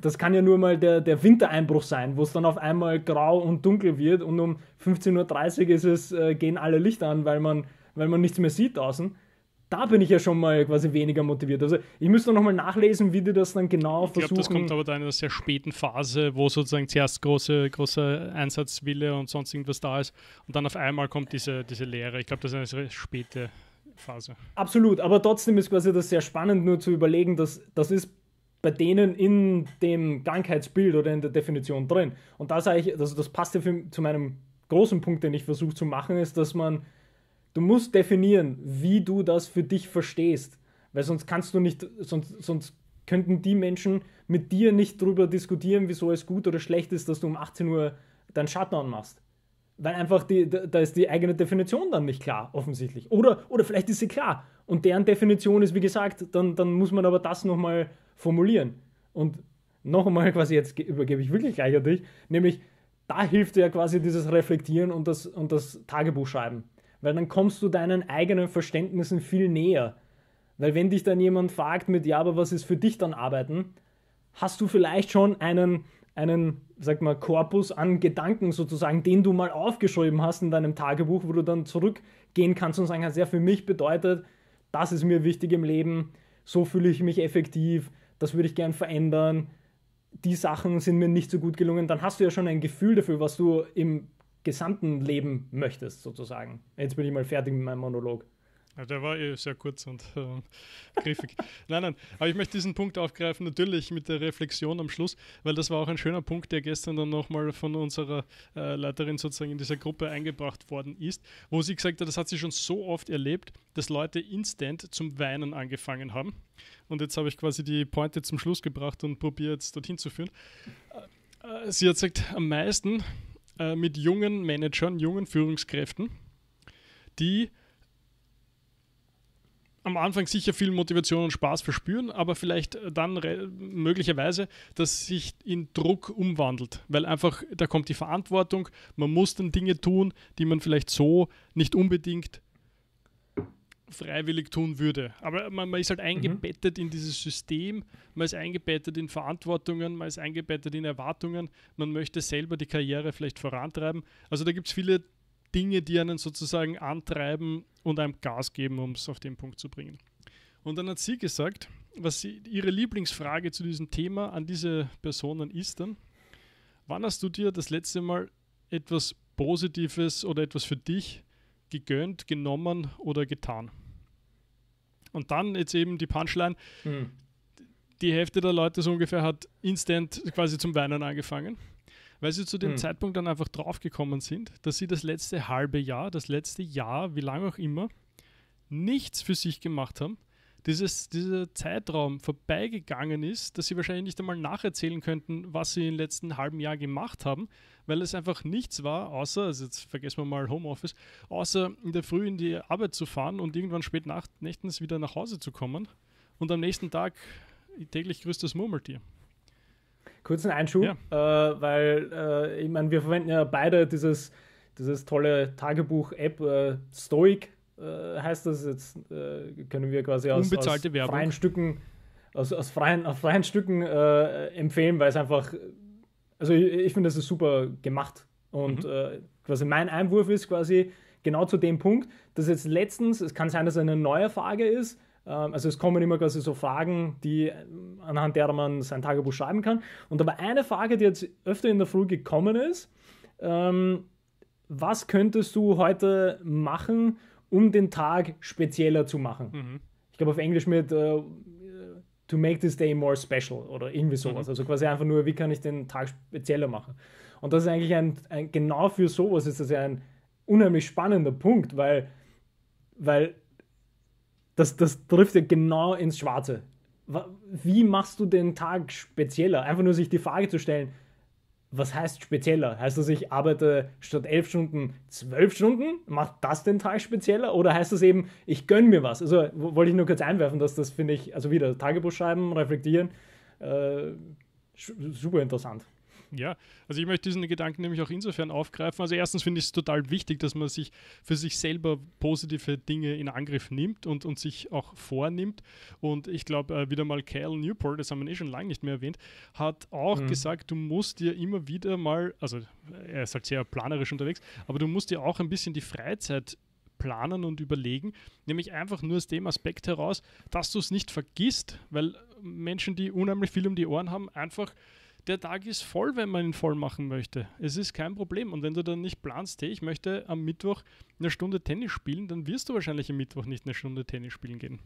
Das kann ja nur mal der, der Wintereinbruch sein, wo es dann auf einmal grau und dunkel wird und um 15.30 Uhr ist es, äh, gehen alle Lichter an, weil man, weil man nichts mehr sieht draußen da bin ich ja schon mal quasi weniger motiviert. Also ich müsste nochmal nachlesen, wie die das dann genau ich glaub, versuchen. Ich glaube, das kommt aber da in einer sehr späten Phase, wo sozusagen zuerst große, großer Einsatzwille und sonst irgendwas da ist und dann auf einmal kommt diese, diese Lehre. Ich glaube, das ist eine sehr späte Phase. Absolut, aber trotzdem ist quasi das sehr spannend, nur zu überlegen, dass das ist bei denen in dem Krankheitsbild oder in der Definition drin. Und da sage ich, also das passt ja für, zu meinem großen Punkt, den ich versuche zu machen, ist, dass man Du musst definieren, wie du das für dich verstehst, weil sonst kannst du nicht, sonst, sonst könnten die Menschen mit dir nicht darüber diskutieren, wieso es gut oder schlecht ist, dass du um 18 Uhr deinen Shutdown machst. Weil einfach die, da ist die eigene Definition dann nicht klar, offensichtlich. Oder, oder vielleicht ist sie klar. Und deren Definition ist, wie gesagt, dann, dann muss man aber das nochmal formulieren. Und nochmal quasi, jetzt übergebe ich wirklich gleich an dich, nämlich da hilft ja quasi dieses Reflektieren und das, und das Tagebuch schreiben weil dann kommst du deinen eigenen Verständnissen viel näher. Weil wenn dich dann jemand fragt mit, ja, aber was ist für dich dann Arbeiten, hast du vielleicht schon einen, einen, sag mal, Korpus an Gedanken sozusagen, den du mal aufgeschrieben hast in deinem Tagebuch, wo du dann zurückgehen kannst und sagen kannst, ja, für mich bedeutet, das ist mir wichtig im Leben, so fühle ich mich effektiv, das würde ich gern verändern, die Sachen sind mir nicht so gut gelungen, dann hast du ja schon ein Gefühl dafür, was du im gesamten Leben möchtest, sozusagen. Jetzt bin ich mal fertig mit meinem Monolog. Ja, der war eh sehr kurz und äh, <laughs> griffig. nein, nein, aber ich möchte diesen Punkt aufgreifen, natürlich mit der Reflexion am Schluss, weil das war auch ein schöner Punkt, der gestern dann nochmal von unserer äh, Leiterin sozusagen in dieser Gruppe eingebracht worden ist, wo sie gesagt hat, das hat sie schon so oft erlebt, dass Leute instant zum Weinen angefangen haben. Und jetzt habe ich quasi die Pointe zum Schluss gebracht und probiere jetzt dorthin zu führen. Äh, äh sie hat gesagt, am meisten äh, mit jungen Managern, jungen Führungskräften, die am Anfang sicher viel Motivation und Spaß verspüren, aber vielleicht äh, dann möglicherweise, dass sich in Druck umwandelt, weil einfach da kommt die Verantwortung, man muss dann Dinge tun, die man vielleicht so nicht unbedingt freiwillig tun würde. Aber man, man ist halt mhm. eingebettet mhm. in dieses System, man ist eingebettet in Verantwortungen, man ist eingebettet in Erwartungen, man möchte selber die Karriere vielleicht vorantreiben. Also da gibt es viele Dinge, die einen sozusagen antreiben und einem Gas geben, um es auf den Punkt zu bringen. Und dann hat sie gesagt, was sie, ihre Lieblingsfrage zu diesem Thema an diese Personen ist dann, wann hast du dir das letzte Mal etwas Positives oder etwas für dich gegönnt, genommen oder getan. Und dann jetzt eben die Punchline. Mhm. Die Hälfte der Leute so ungefähr hat instant quasi zum Weinen angefangen, weil sie zu dem mhm. Zeitpunkt dann einfach draufgekommen sind, dass sie das letzte halbe Jahr, das letzte Jahr, wie lange auch immer, nichts für sich gemacht haben. Dieses, dieser Zeitraum vorbeigegangen ist, dass sie wahrscheinlich nicht einmal nacherzählen könnten, was sie im letzten halben Jahr gemacht haben, weil es einfach nichts war, außer, also jetzt vergessen wir mal Homeoffice, außer in der Früh in die Arbeit zu fahren und irgendwann spät nacht, nächtens wieder nach Hause zu kommen und am nächsten Tag täglich grüßt das Murmeltier. Kurzen Einschub, ja. äh, weil äh, ich meine, wir verwenden ja beide dieses, dieses tolle Tagebuch-App äh, Stoic, äh, heißt das jetzt, äh, können wir quasi aus, aus freien Stücken, aus, aus freien, aus freien Stücken äh, empfehlen, weil es einfach also ich, ich finde, das ist super gemacht. Und mhm. äh, quasi mein Einwurf ist quasi genau zu dem Punkt, dass jetzt letztens, es kann sein, dass eine neue Frage ist, ähm, also es kommen immer quasi so Fragen, die äh, anhand derer man sein Tagebuch schreiben kann. Und aber eine Frage, die jetzt öfter in der Früh gekommen ist, ähm, was könntest du heute machen, um den Tag spezieller zu machen? Mhm. Ich glaube auf Englisch mit uh, to make this day more special oder irgendwie mhm. sowas. Mhm. Also quasi einfach nur, wie kann ich den Tag spezieller machen. Und das ist eigentlich ein, ein genau für sowas ist das ja ein unheimlich spannender Punkt, weil, weil das, das trifft ja genau ins Schwarze. Wie machst du den Tag spezieller? Einfach nur sich die Frage zu stellen, was heißt spezieller? Heißt das, ich arbeite statt elf Stunden zwölf Stunden? Macht das den Tag spezieller? Oder heißt das eben, ich gönne mir was? Also wollte ich nur kurz einwerfen, dass das finde ich, also wieder Tagebuch schreiben, reflektieren, äh, super interessant. Ja, also ich möchte diesen Gedanken nämlich auch insofern aufgreifen. Also erstens finde ich es total wichtig, dass man sich für sich selber positive Dinge in Angriff nimmt und, und sich auch vornimmt. Und ich glaube, äh, wieder mal Cal Newport, das haben wir eh schon lange nicht mehr erwähnt, hat auch mhm. gesagt, du musst dir immer wieder mal, also äh, er ist halt sehr planerisch unterwegs, aber du musst dir auch ein bisschen die Freizeit planen und überlegen, nämlich einfach nur aus dem Aspekt heraus, dass du es nicht vergisst, weil Menschen, die unheimlich viel um die Ohren haben, einfach der Tag ist voll, wenn man ihn voll machen möchte. Es ist kein Problem. Und wenn du dann nicht planst, hey, ich möchte am Mittwoch eine Stunde Tennis spielen, dann wirst du wahrscheinlich am Mittwoch nicht eine Stunde Tennis spielen gehen.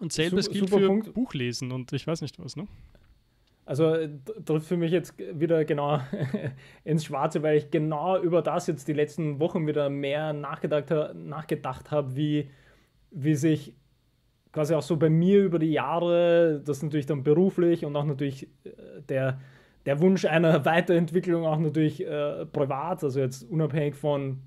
Und selbes super, gilt super für Punkt. Buchlesen und ich weiß nicht was, ne? Also äh, trifft für mich jetzt wieder genau <laughs> ins Schwarze, weil ich genau über das jetzt die letzten Wochen wieder mehr nachgedacht, nachgedacht habe, wie, wie sich quasi auch so bei mir über die Jahre, das natürlich dann beruflich und auch natürlich äh, der, der Wunsch einer <laughs> Weiterentwicklung auch natürlich äh, privat, also jetzt unabhängig von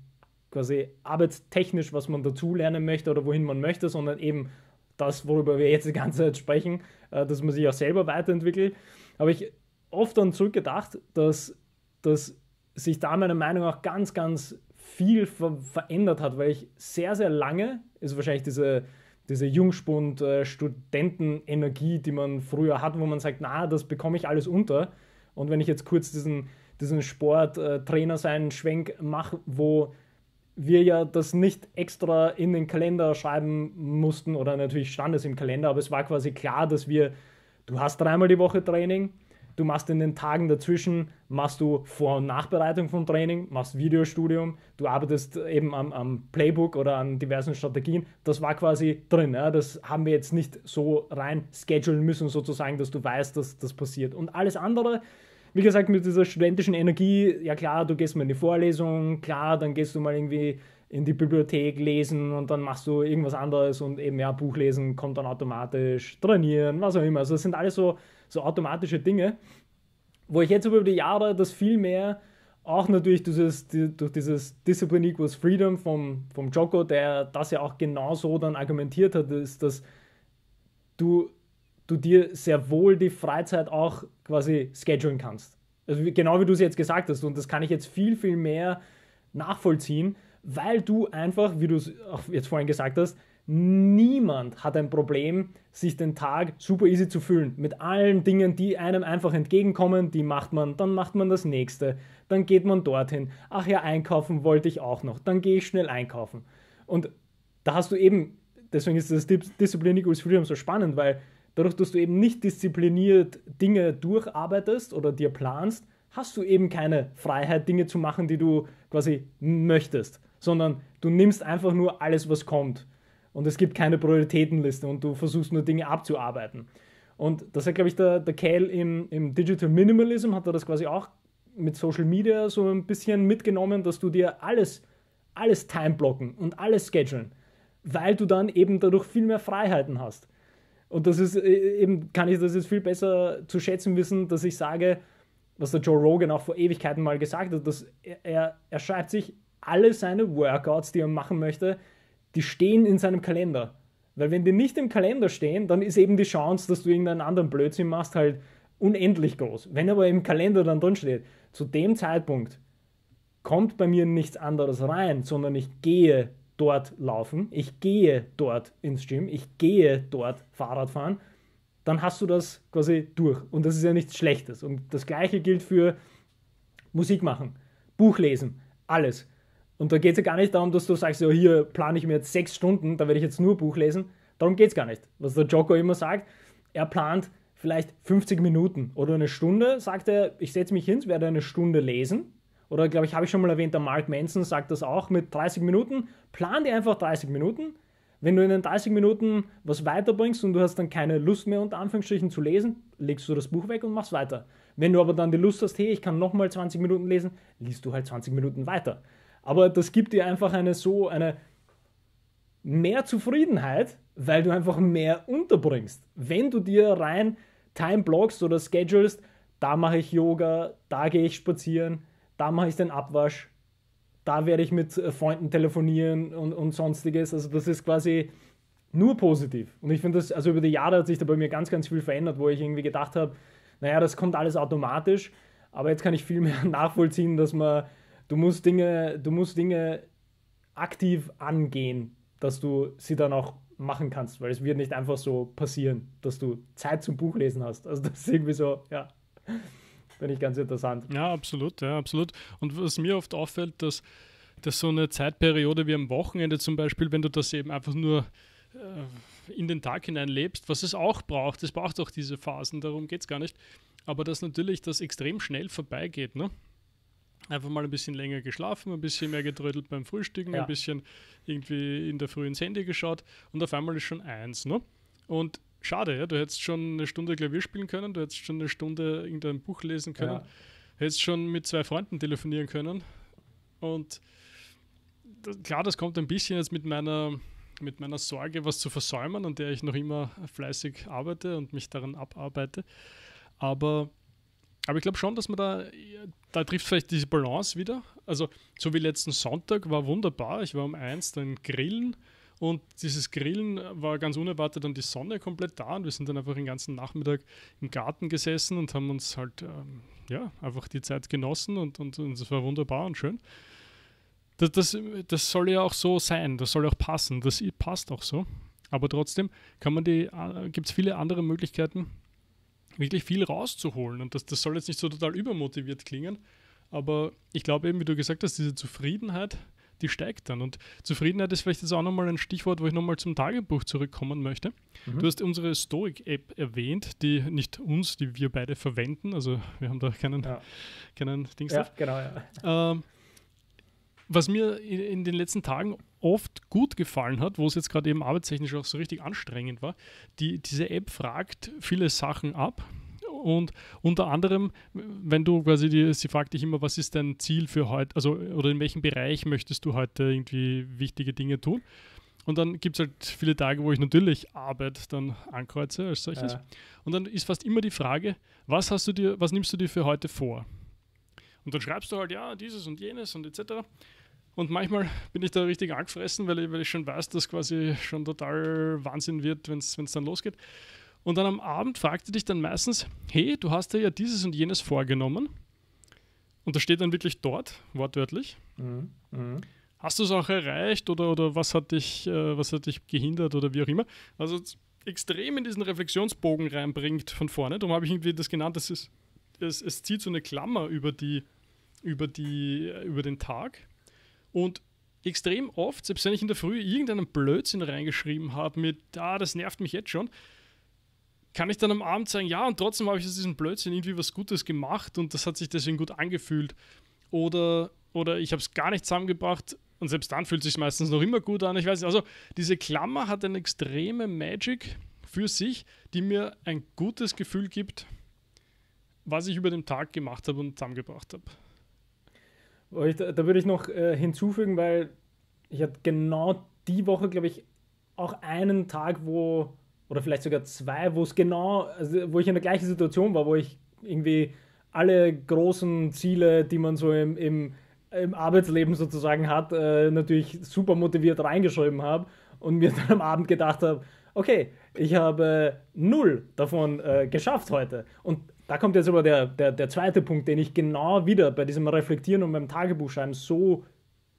quasi arbeitstechnisch, was man dazu lernen möchte oder wohin man möchte, sondern eben das, worüber wir jetzt die ganze Zeit sprechen, äh, dass man sich auch selber weiterentwickelt, habe ich oft dann zurückgedacht, dass, dass sich da meiner Meinung nach ganz, ganz viel ver verändert hat, weil ich sehr, sehr lange, ist wahrscheinlich diese diese Jungspund-Studenten-Energie, äh, die man früher hat, wo man sagt, na, das bekomme ich alles unter. Und wenn ich jetzt kurz diesen, diesen Sport-Trainer äh, seinen Schwenk mache, wo wir ja das nicht extra in den Kalender schreiben mussten oder natürlich stand es im Kalender, aber es war quasi klar, dass wir, du hast dreimal die Woche Training, Du machst in den Tagen dazwischen, machst du Vor- und Nachbereitung vom Training, machst Videostudium, du arbeitest eben am, am Playbook oder an diversen Strategien. Das war quasi drin. Ja? Das haben wir jetzt nicht so rein schedulen müssen, sozusagen, dass du weißt, dass das passiert. Und alles andere, wie gesagt, mit dieser studentischen Energie, ja klar, du gehst mal in die Vorlesung, klar, dann gehst du mal irgendwie in die Bibliothek lesen und dann machst du irgendwas anderes und eben ja, Buch lesen kommt dann automatisch, trainieren, was auch immer. Also das sind alles so so automatische Dinge, wo ich jetzt über die Jahre das viel mehr auch natürlich dieses, durch dieses Discipline equals Freedom vom, vom Joko, der das ja auch genauso dann argumentiert hat, ist, dass du, du dir sehr wohl die Freizeit auch quasi schedulen kannst. Also genau wie du es jetzt gesagt hast. Und das kann ich jetzt viel, viel mehr nachvollziehen, weil du einfach, wie du es auch jetzt vorhin gesagt hast, Niemand hat ein Problem, sich den Tag super easy zu fühlen. Mit allen Dingen, die einem einfach entgegenkommen, die macht man, dann macht man das nächste, dann geht man dorthin. Ach ja, einkaufen wollte ich auch noch, dann gehe ich schnell einkaufen. Und da hast du eben, deswegen ist das Discipline Equals Freedom so spannend, weil dadurch, dass du eben nicht diszipliniert Dinge durcharbeitest oder dir planst, hast du eben keine Freiheit, Dinge zu machen, die du quasi möchtest, sondern du nimmst einfach nur alles, was kommt und es gibt keine Prioritätenliste und du versuchst nur Dinge abzuarbeiten. Und das hat, glaube ich, der, der Cal im, im Digital Minimalism, hat er das quasi auch mit Social Media so ein bisschen mitgenommen, dass du dir alles, alles timeblocken und alles schedulen, weil du dann eben dadurch viel mehr Freiheiten hast. Und das ist äh, eben, kann ich das jetzt viel besser zu schätzen wissen, dass ich sage, was der Joe Rogan auch vor Ewigkeiten mal gesagt hat, dass er, er schreibt sich alle seine Workouts, die er machen möchte, die stehen in seinem Kalender. Weil wenn die nicht im Kalender stehen, dann ist eben die Chance, dass du irgendeinen anderen Blödsinn machst, halt unendlich groß. Wenn aber im Kalender dann drin steht, zu dem Zeitpunkt kommt bei mir nichts anderes rein, sondern ich gehe dort laufen, ich gehe dort ins Gym, ich gehe dort Fahrrad fahren, dann hast du das quasi durch. Und das ist ja nichts Schlechtes. Und das gleiche gilt für Musik machen, Buch lesen, alles. Und da geht es ja gar nicht darum, dass du sagst, ja, hier plane ich mir jetzt sechs Stunden, da werde ich jetzt nur Buch lesen. Darum geht es gar nicht. Was der Joko immer sagt, er plant vielleicht 50 Minuten oder eine Stunde, sagt er, ich setze mich hin, werde eine Stunde lesen. Oder glaube ich, habe ich schon mal erwähnt, der Mark Manson sagt das auch mit 30 Minuten. Plan dir einfach 30 Minuten. Wenn du in den 30 Minuten was weiterbringst und du hast dann keine Lust mehr, unter Anführungsstrichen zu lesen, legst du das Buch weg und machst weiter. Wenn du aber dann die Lust hast, hey, ich kann nochmal 20 Minuten lesen, liest du halt 20 Minuten weiter. Aber das gibt dir einfach eine so, eine mehr Zufriedenheit, weil du einfach mehr unterbringst. Wenn du dir rein Time blockst oder schedulest, da mache ich Yoga, da gehe ich spazieren, da mache ich den Abwasch, da werde ich mit äh, Freunden telefonieren und, und sonstiges. Also das ist quasi nur positiv. Und ich finde das, also über die Jahre hat sich da bei mir ganz, ganz viel verändert, wo ich irgendwie gedacht habe, naja, das kommt alles automatisch, aber jetzt kann ich viel mehr <laughs> nachvollziehen, dass man Du musst Dinge, du musst Dinge aktiv angehen, dass du sie dann auch machen kannst, weil es wird nicht einfach so passieren, dass du Zeit zum Buchlesen hast. Also das ist irgendwie so, ja, finde ich ganz interessant. Ja, absolut, ja, absolut. Und was mir oft auffällt, dass, dass so eine Zeitperiode wie am Wochenende zum Beispiel, wenn du das eben einfach nur äh, in den Tag hinein lebst, was es auch braucht, es braucht auch diese Phasen, darum geht es gar nicht, aber dass natürlich das extrem schnell vorbeigeht, ne? einfach mal ein bisschen länger geschlafen, ein bisschen mehr getrödelt beim Frühstücken, ja. ein bisschen irgendwie in der frühen Handy geschaut und auf einmal ist schon eins. Ne? Und schade, ja, du hättest schon eine Stunde Klavier spielen können, du hättest schon eine Stunde irgendein Buch lesen können, ja. hättest schon mit zwei Freunden telefonieren können. Und das, klar, das kommt ein bisschen jetzt mit meiner, mit meiner Sorge, was zu versäumen, an der ich noch immer fleißig arbeite und mich daran abarbeite. Aber aber ich glaube schon, dass man da, da trifft vielleicht diese Balance wieder. Also, so wie letzten Sonntag war wunderbar. Ich war um eins dann grillen und dieses Grillen war ganz unerwartet dann die Sonne komplett da und wir sind dann einfach den ganzen Nachmittag im Garten gesessen und haben uns halt, ähm, ja, einfach die Zeit genossen und, und, und es war wunderbar und schön. Das, das, das soll ja auch so sein, das soll auch passen, das passt auch so. Aber trotzdem kann man die, äh, gibt es viele andere Möglichkeiten, wirklich viel rauszuholen. Und das, das soll jetzt nicht so total übermotiviert klingen, aber ich glaube eben, wie du gesagt hast, diese Zufriedenheit, die steigt dann. Und Zufriedenheit ist vielleicht jetzt auch nochmal ein Stichwort, wo ich nochmal zum Tagebuch zurückkommen möchte. Mhm. Du hast unsere Stoic-App erwähnt, die nicht uns, die wir beide verwenden. Also wir haben da keinen, ja. keinen Dings. Ja, genau, ja. Ähm, was mir in den letzten Tagen oft gut gefallen hat, wo es jetzt gerade eben arbeitstechnisch auch so richtig anstrengend war. Die, diese App fragt viele Sachen ab. Und unter anderem, wenn du quasi, die, sie fragt dich immer, was ist dein Ziel für heute, also oder in welchem Bereich möchtest du heute irgendwie wichtige Dinge tun? Und dann gibt es halt viele Tage, wo ich natürlich Arbeit dann ankreuze als solches. Ja. Und dann ist fast immer die Frage, was hast du dir, was nimmst du dir für heute vor? Und dann schreibst du halt, ja, dieses und jenes und etc. Und manchmal bin ich da richtig angefressen, weil ich, weil ich schon weiß, dass quasi schon total Wahnsinn wird, wenn es dann losgeht. Und dann am Abend fragte dich dann meistens, hey, du hast dir ja dieses und jenes vorgenommen. Und das steht dann wirklich dort, wortwörtlich. Mhm. Mhm. Hast du es auch erreicht oder, oder was, hat dich, äh, was hat dich gehindert oder wie auch immer? Also extrem in diesen Reflexionsbogen reinbringt von vorne. Darum habe ich irgendwie das genannt, das ist, es, es zieht so eine Klammer über, die, über, die, äh, über den Tag und extrem oft, selbst wenn ich in der Früh irgendeinen Blödsinn reingeschrieben habe mit, ah, das nervt mich jetzt schon, kann ich dann am Abend sagen, ja, und trotzdem habe ich aus diesem Blödsinn irgendwie was Gutes gemacht und das hat sich deswegen gut angefühlt. Oder, oder ich habe es gar nicht zusammengebracht und selbst dann fühlt es sich meistens noch immer gut an. Ich weiß nicht, also diese Klammer hat eine extreme Magic für sich, die mir ein gutes Gefühl gibt, was ich über den Tag gemacht habe und zusammengebracht habe. Ich, da, da, würde ich noch äh, hinzufügen, weil ich hatte genau die Woche, glaube ich, auch einen Tag, wo, oder vielleicht sogar zwei, wo es genau, also wo ich in der gleichen Situation war, wo ich irgendwie alle großen Ziele, die man so im, im, im Arbeitsleben sozusagen hat, äh, natürlich super motiviert reingeschrieben habe und mir <laughs> dann am Abend gedacht habe, okay, ich habe äh, null davon äh, geschafft heute. Und da kommt jetzt aber der, der, der zweite Punkt, den ich genau wieder bei diesem Reflektieren und beim Tagebuchschreiben so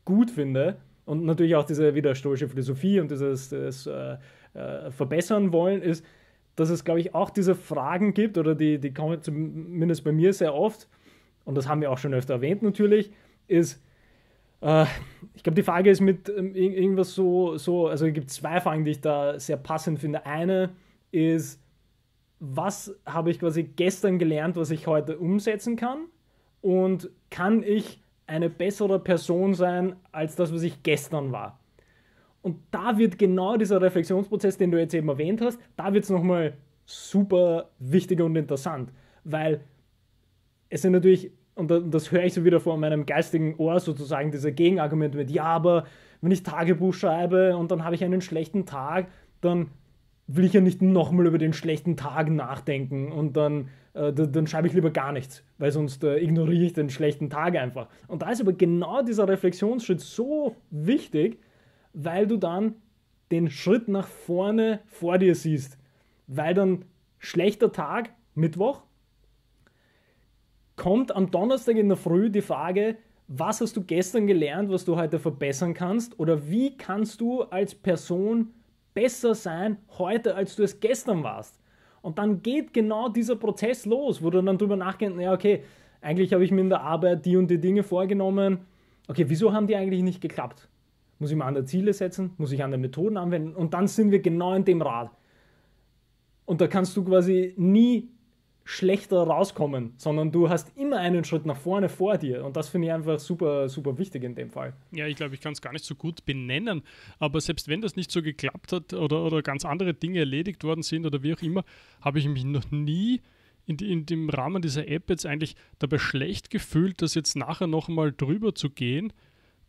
gut finde. Und natürlich auch diese wieder stoische Philosophie und dieses, dieses äh, äh, Verbessern wollen, ist, dass es, glaube ich, auch diese Fragen gibt, oder die, die kommen zumindest bei mir sehr oft, und das haben wir auch schon öfter erwähnt natürlich, ist, äh, ich glaube, die Frage ist mit ähm, irgendwas so, so also es gibt zwei Fragen, die ich da sehr passend finde. Eine ist, was habe ich quasi gestern gelernt, was ich heute umsetzen kann? Und kann ich eine bessere Person sein als das, was ich gestern war? Und da wird genau dieser Reflexionsprozess, den du jetzt eben erwähnt hast, da wird es nochmal super wichtig und interessant, weil es sind natürlich, und das höre ich so wieder vor meinem geistigen Ohr sozusagen, dieser Gegenargument mit, ja, aber wenn ich Tagebuch schreibe und dann habe ich einen schlechten Tag, dann will ich ja nicht nochmal über den schlechten Tag nachdenken und dann, äh, dann schreibe ich lieber gar nichts, weil sonst äh, ignoriere ich den schlechten Tag einfach. Und da ist aber genau dieser Reflexionsschritt so wichtig, weil du dann den Schritt nach vorne vor dir siehst, weil dann schlechter Tag, Mittwoch, kommt am Donnerstag in der Früh die Frage, was hast du gestern gelernt, was du heute verbessern kannst oder wie kannst du als Person besser sein heute, als du es gestern warst. Und dann geht genau dieser Prozess los, wo du dann drüber nachdenkst, ja, okay, eigentlich habe ich mir in der Arbeit die und die Dinge vorgenommen. Okay, wieso haben die eigentlich nicht geklappt? Muss ich mir andere Ziele setzen? Muss ich andere Methoden anwenden? Und dann sind wir genau in dem Rad. Und da kannst du quasi nie schlechter rauskommen, sondern du hast immer einen Schritt nach vorne vor dir. Und das finde ich einfach super, super wichtig in dem Fall. Ja, ich glaube, ich kann es gar nicht so gut benennen. Aber selbst wenn das nicht so geklappt hat oder, oder ganz andere Dinge erledigt worden sind oder wie auch immer, habe ich mich noch nie in, in dem Rahmen dieser App jetzt eigentlich dabei schlecht gefühlt, das jetzt nachher nochmal drüber zu gehen,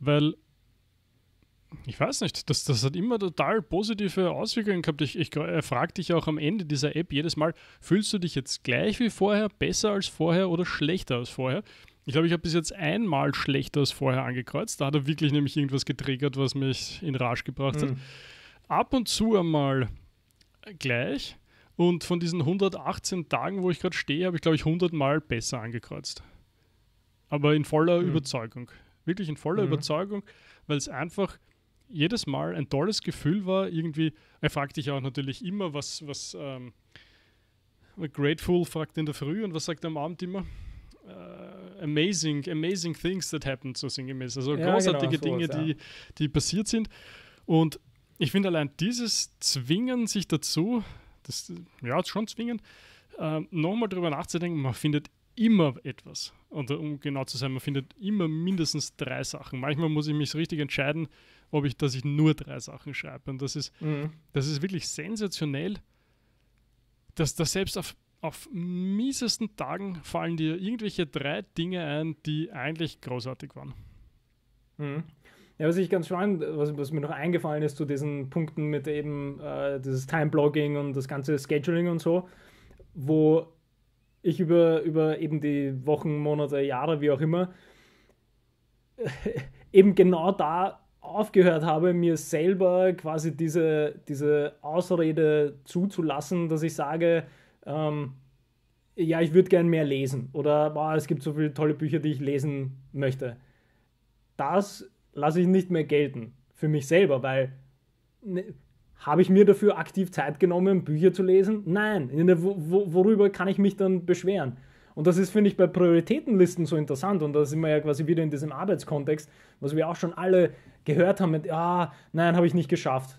weil ich weiß nicht, das, das hat immer total positive Auswirkungen gehabt. Ich, ich frage dich auch am Ende dieser App jedes Mal, fühlst du dich jetzt gleich wie vorher, besser als vorher oder schlechter als vorher? Ich glaube, ich habe bis jetzt einmal schlechter als vorher angekreuzt. Da hat er wirklich nämlich irgendwas getriggert, was mich in Rage gebracht mhm. hat. Hm. Ab und zu einmal gleich. Und von diesen 118 Tagen, wo ich gerade stehe, habe ich, glaube ich, 100 Mal besser angekreuzt. Aber in voller mhm. Überzeugung. Wirklich in voller mhm. Überzeugung, weil es einfach jedes Mal ein tolles Gefühl war, irgendwie, er fragt dich auch natürlich immer, was, was ähm, Grateful fragt in der Früh und was sagt er am Abend immer? Uh, amazing, amazing things that happened, so sinngemäß. Also ja, genau, großartige genau, Dinge, was, ja. die, die passiert sind. Und ich finde allein dieses Zwingen sich dazu, das ja schon zwingend, äh, nochmal darüber nachzudenken, man findet immer etwas. Und äh, um genau zu sein, man findet immer mindestens drei Sachen. Manchmal muss ich mich so richtig entscheiden, ob ich, dass ich nur drei Sachen schreibe. Und das ist, mhm. das ist wirklich sensationell, dass da selbst auf, auf miesesten Tagen fallen dir irgendwelche drei Dinge ein, die eigentlich großartig waren. Mhm. Ja, was ich ganz spannend, was, was, mir noch eingefallen ist zu diesen Punkten mit eben äh, dieses Time-Blogging und das ganze Scheduling und so, wo ich über, über eben die Wochen, Monate, Jahre, wie auch immer, <laughs> eben genau da aufgehört habe, mir selber quasi diese, diese Ausrede zuzulassen, dass ich sage, ähm, ja, ich würde gern mehr lesen oder wow, es gibt so viele tolle Bücher, die ich lesen möchte. Das lasse ich nicht mehr gelten für mich selber, weil ne, habe ich mir dafür aktiv Zeit genommen, Bücher zu lesen? Nein. Ne, worüber kann ich mich dann beschweren? Und das ist, finde ich, bei Prioritätenlisten so interessant. Und da sind wir ja quasi wieder in diesem Arbeitskontext, was wir auch schon alle gehört haben mit, ah, nein, habe ich nicht geschafft.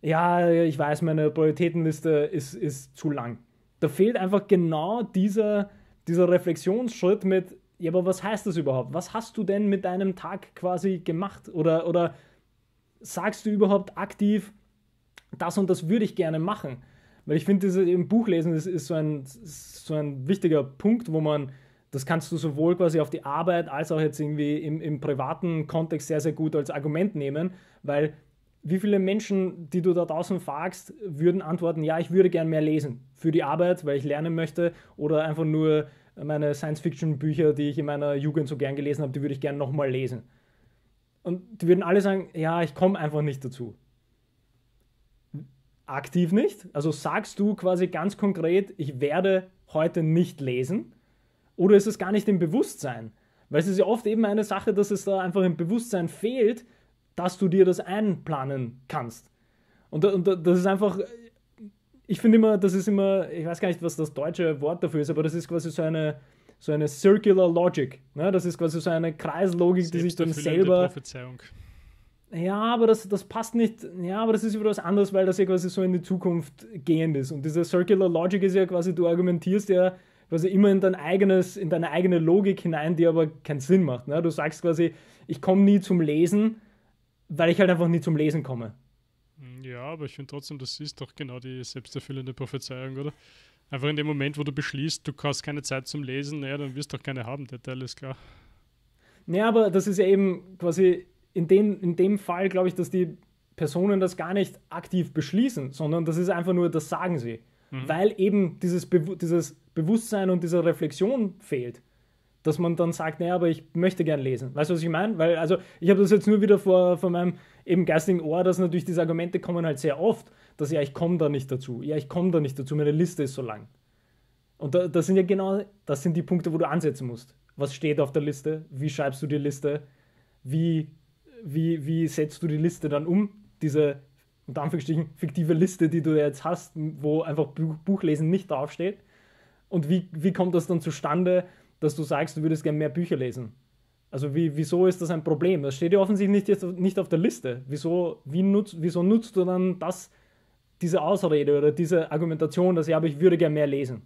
Ja, ich weiß, meine Prioritätenliste ist, ist zu lang. Da fehlt einfach genau dieser, dieser Reflexionsschritt mit, ja, aber was heißt das überhaupt? Was hast du denn mit deinem Tag quasi gemacht? Oder, oder sagst du überhaupt aktiv, das und das würde ich gerne machen? Weil ich finde, im Buchlesen ist, ist so, ein, ist so ein wichtiger Punkt, wo man das kannst du sowohl quasi auf die Arbeit als auch jetzt irgendwie im, im privaten Kontext sehr, sehr gut als Argument nehmen, weil wie viele Menschen, die du da draußen fragst, würden antworten, ja, ich würde gern mehr lesen für die Arbeit, weil ich lernen möchte oder einfach nur meine Science-Fiction-Bücher, die ich in meiner Jugend so gern gelesen habe, die würde ich gern nochmal lesen. Und die würden alle sagen, ja, ich komme einfach nicht dazu. Aktiv nicht. Also sagst du quasi ganz konkret, ich werde heute nicht lesen oder ist es gar nicht im Bewusstsein? Weil es ist ja oft eben eine Sache, dass es da einfach im Bewusstsein fehlt, dass du dir das einplanen kannst. Und, und das ist einfach, ich finde immer, das ist immer, ich weiß gar nicht, was das deutsche Wort dafür ist, aber das ist quasi so eine, so eine Circular Logic. Ne? Das ist quasi so eine Kreislogik, die sich dann selber. Prophezeiung. Ja, aber das, das passt nicht. Ja, aber das ist über was anderes, weil das ja quasi so in die Zukunft gehend ist. Und diese Circular Logic ist ja quasi, du argumentierst ja quasi immer in dein eigenes, in deine eigene Logik hinein, die aber keinen Sinn macht. Ne? Du sagst quasi, ich komme nie zum Lesen, weil ich halt einfach nie zum Lesen komme. Hm, ja, aber ich finde trotzdem, das ist doch genau die selbsterfüllende Prophezeiung, oder? Einfach in dem Moment, wo du beschließt, du hast keine Zeit zum Lesen, naja, dann wirst du auch keine haben, der Teil ist klar. Naja, aber das ist ja eben quasi in dem, in dem Fall, glaube ich, dass die Personen das gar nicht aktiv beschließen, sondern das ist einfach nur, das sagen sie. Mhm. Weil eben dieses, dieses Bewusstsein und dieser Reflexion fehlt. Dass man dann sagt, naja, aber ich möchte gern lesen. Weißt du, was ich meine? Weil, also, ich habe das jetzt nur wieder vor, vor meinem eben geistigen Ohr, dass natürlich diese Argumente kommen halt sehr oft, dass ja, ich komme da nicht dazu, ja, ich komme da nicht dazu, meine Liste ist so lang. Und da, das sind ja genau, das sind die Punkte, wo du ansetzen musst. Was steht auf der Liste? Wie schreibst du die Liste? Wie, wie, wie setzt du die Liste dann um? Diese, unter Anführungsstrichen, fiktive Liste, die du jetzt hast, wo einfach Buchlesen nicht draufsteht. Und wie, wie kommt das dann zustande, dass du sagst, du würdest gerne mehr Bücher lesen? Also wie, wieso ist das ein Problem? Das steht ja offensichtlich nicht, nicht auf der Liste. Wieso, wie nutz, wieso nutzt du dann das, diese Ausrede oder diese Argumentation, dass ja, aber ich würde gerne mehr lesen?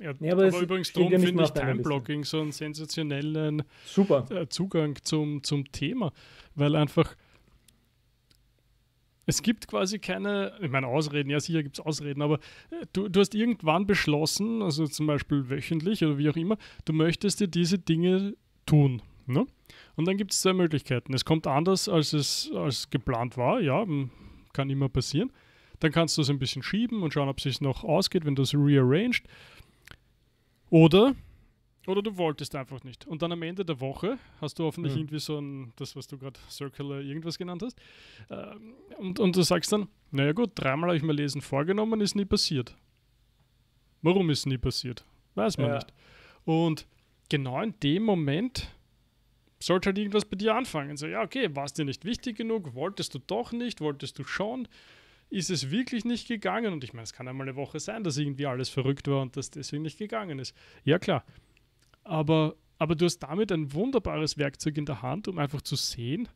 Ja, nee, aber, aber übrigens drum ja finde ich Time-Blocking so einen sensationellen Super. Äh, Zugang zum, zum Thema, weil einfach es gibt quasi keine, ich meine Ausreden, ja sicher gibt es Ausreden, aber äh, du, du hast irgendwann beschlossen, also zum Beispiel wöchentlich oder wie auch immer, du möchtest dir diese Dinge tun. Ne? Und dann gibt es zwei Möglichkeiten. Es kommt anders, als es als geplant war, ja, kann immer passieren. Dann kannst du es ein bisschen schieben und schauen, ob es sich noch ausgeht, wenn du es rearranged. Oder oder du wolltest einfach nicht. Und dann am Ende der Woche hast du hoffentlich mhm. irgendwie so ein, das, was du gerade Circular irgendwas genannt hast. Ähm, und, und du sagst dann, naja gut, dreimal habe ich mir Lesen vorgenommen, ist nie passiert. Warum ist nie passiert? Weiß man ja. nicht. Und genau in dem Moment sollte halt irgendwas bei dir anfangen. So, ja, okay, war es dir nicht wichtig genug? Wolltest du doch nicht? Wolltest du schon? Ist es wirklich nicht gegangen? Und ich meine, es kann einmal eine Woche sein, dass irgendwie alles verrückt war und dass deswegen nicht gegangen ist. Ja, klar. Aber, aber du hast damit ein wunderbares Werkzeug in der Hand, um einfach zu sehen,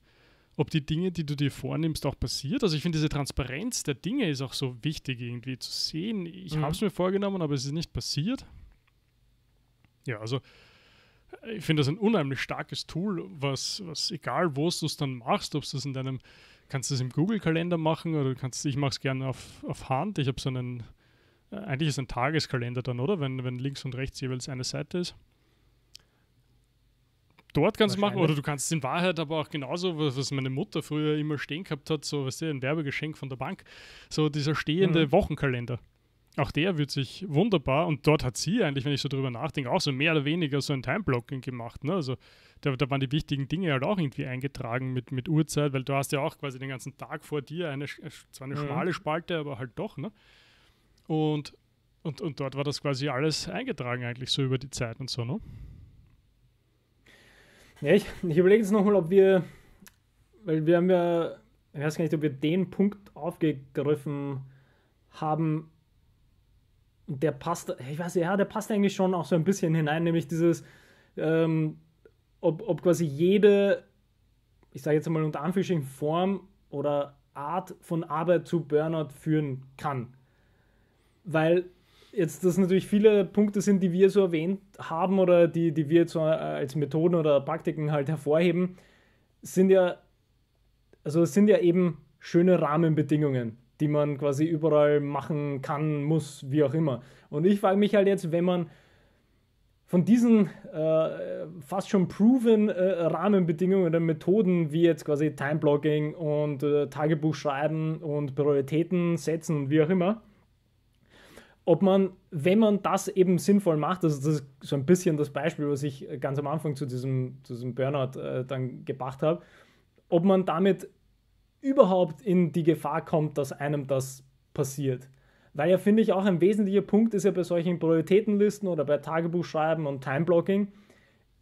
ob die Dinge, die du dir vornimmst, auch passiert. Also ich finde, diese Transparenz der Dinge ist auch so wichtig, irgendwie zu sehen. Ich mhm. habe es mir vorgenommen, aber es ist nicht passiert. Ja, also ich finde das ein unheimlich starkes Tool, was, was egal wo du es dann machst, ob du es in deinem, kannst du es im Google-Kalender machen oder kannst ich mache es gerne auf, auf Hand. Ich habe so einen, äh, eigentlich ist ein Tageskalender dann, oder? Wenn, wenn links und rechts jeweils eine Seite ist. Dort kannst du machen, oder du kannst es in Wahrheit aber auch genauso, was meine Mutter früher immer stehen gehabt hat, so, weißt du, ein Werbegeschenk von der Bank, so dieser stehende mhm. Wochenkalender. Auch der wird sich wunderbar, und dort hat sie eigentlich, wenn ich so drüber nachdenke, auch so mehr oder weniger so ein Time-Blocking gemacht. Ne? Also da, da, waren die wichtigen Dinge halt auch irgendwie eingetragen mit, mit Uhrzeit, weil du hast ja auch quasi den ganzen Tag vor dir eine, äh, zwar eine mhm. schmale Spalte, aber halt doch, ne? Und, und, und dort war das quasi alles eingetragen eigentlich so über die Zeit und so, ne? Ja, ich, ich überlege jetzt nochmal, ob wir, weil wir haben ja, ich weiß gar nicht, ob wir den Punkt aufgegriffen haben. Der passt, ich weiß ja, der passt eigentlich schon auch so ein bisschen hinein, nämlich dieses, ähm, ob, ob quasi jede, ich sage jetzt mal unter Anführungsstrichen, Form oder Art von Arbeit zu Burnout führen kann. Weil jetzt, dass natürlich viele Punkte sind, die wir so erwähnt haben oder die, die wir jetzt so äh, als Methoden oder Praktiken halt hervorheben, sind ja, also sind ja eben schöne Rahmenbedingungen, die man quasi überall machen kann, muss, wie auch immer. Und ich frage mich halt jetzt, wenn man von diesen äh, fast schon proven äh, Rahmenbedingungen oder Methoden wie jetzt quasi time und äh, Tagebuch schreiben und Prioritäten setzen und wie auch immer, ob man, wenn man das eben sinnvoll macht, also das ist so ein bisschen das Beispiel, was ich äh, ganz am Anfang zu diesem, zu diesem Burnout äh, dann gebracht habe, ob man damit überhaupt in die Gefahr kommt, dass einem das passiert. Weil ja, finde ich, auch ein wesentlicher Punkt ist ja bei solchen Prioritätenlisten oder bei Tagebuchschreiben und Timeblocking,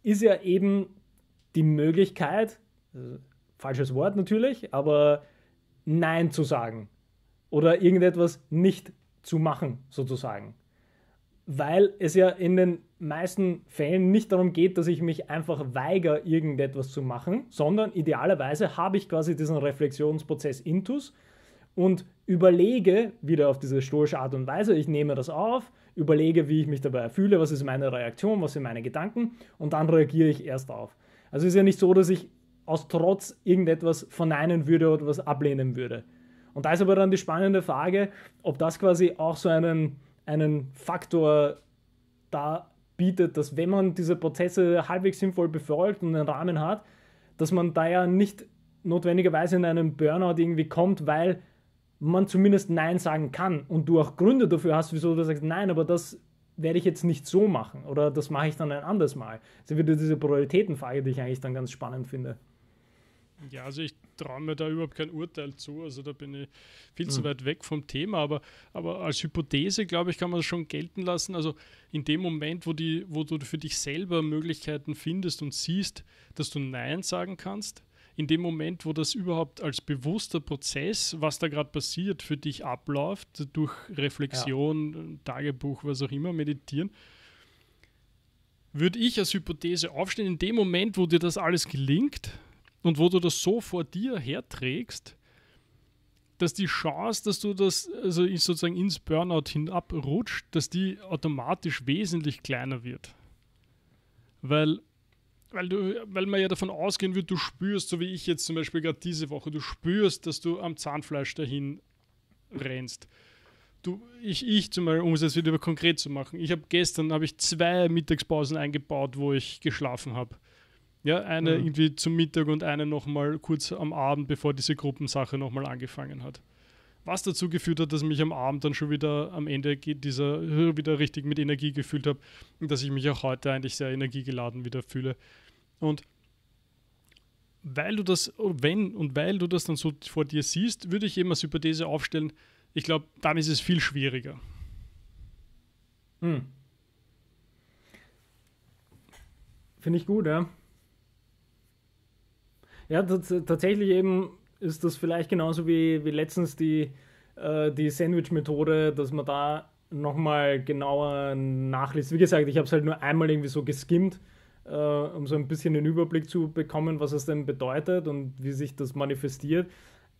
ist ja eben die Möglichkeit, also falsches Wort natürlich, aber Nein zu sagen oder irgendetwas nicht zu machen, sozusagen. Weil es ja in den meisten Fällen nicht darum geht, dass ich mich einfach weigere, irgendetwas zu machen, sondern idealerweise habe ich quasi diesen Reflexionsprozess intus und überlege wieder auf diese stoische Art und Weise, ich nehme das auf, überlege, wie ich mich dabei fühle, was ist meine Reaktion, was sind meine Gedanken und dann reagiere ich erst auf. Also es ist ja nicht so, dass ich aus Trotz irgendetwas verneinen würde oder was ablehnen würde, und da ist aber dann die spannende Frage, ob das quasi auch so einen, einen Faktor da bietet, dass wenn man diese Prozesse halbwegs sinnvoll befolgt und einen Rahmen hat, dass man da ja nicht notwendigerweise in einen Burnout irgendwie kommt, weil man zumindest Nein sagen kann und du auch Gründe dafür hast, wieso du sagst, nein, aber das werde ich jetzt nicht so machen oder das mache ich dann ein anderes Mal. Das ist wieder diese Prioritätenfrage, die ich eigentlich dann ganz spannend finde. Ja, also ich traue mir da überhaupt kein Urteil zu. Also da bin ich viel mhm. zu weit weg vom Thema. Aber, aber als Hypothese, glaube ich, kann man das schon gelten lassen. Also in dem Moment, wo, die, wo du für dich selber Möglichkeiten findest und siehst, dass du Nein sagen kannst, in dem Moment, wo das überhaupt als bewusster Prozess, was da gerade passiert, für dich abläuft, durch Reflexion, ja. Tagebuch, was auch immer, meditieren, würde ich als Hypothese aufstehen, in dem Moment, wo dir das alles gelingt, und wo du das so vor dir herträgst, dass die Chance, dass du das also sozusagen ins Burnout hinabrutscht, dass die automatisch wesentlich kleiner wird. Weil, weil, du, weil man ja davon ausgehen wird, du spürst, so wie ich jetzt zum Beispiel gerade diese Woche, du spürst, dass du am Zahnfleisch dahin rennst. Du, ich, ich zum Beispiel, um es jetzt wieder konkret zu machen, ich habe gestern hab ich zwei Mittagspausen eingebaut, wo ich geschlafen habe. Ja, eine mhm. irgendwie zum Mittag und eine nochmal kurz am Abend, bevor diese Gruppensache nochmal angefangen hat. Was dazu geführt hat, dass mich am Abend dann schon wieder am Ende dieser äh, wieder richtig mit Energie gefühlt habe und dass ich mich auch heute eigentlich sehr energiegeladen wieder fühle. Und weil du das, oh, wenn und weil du das dann so vor dir siehst, würde ich eben als Hypothese aufstellen, ich glaube, dann ist es viel schwieriger. Hm. Finde ich gut, ja. Ja, tatsächlich eben ist das vielleicht genauso wie, wie letztens die, äh, die Sandwich-Methode, dass man da nochmal genauer nachliest. Wie gesagt, ich habe es halt nur einmal irgendwie so geskimmt, äh, um so ein bisschen den Überblick zu bekommen, was es denn bedeutet und wie sich das manifestiert.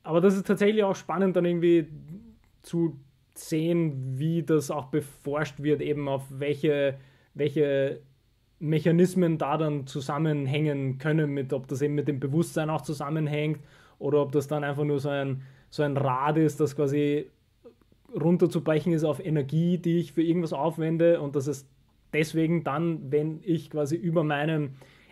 Aber das ist tatsächlich auch spannend, dann irgendwie zu sehen, wie das auch beforscht wird, eben auf welche, welche Mechanismen da dann zusammenhängen können, mit, ob das eben mit dem Bewusstsein auch zusammenhängt oder ob das dann einfach nur so ein, so ein Rad ist, das quasi runterzubrechen ist auf Energie, die ich für irgendwas aufwende und dass es deswegen dann, wenn ich quasi über meinem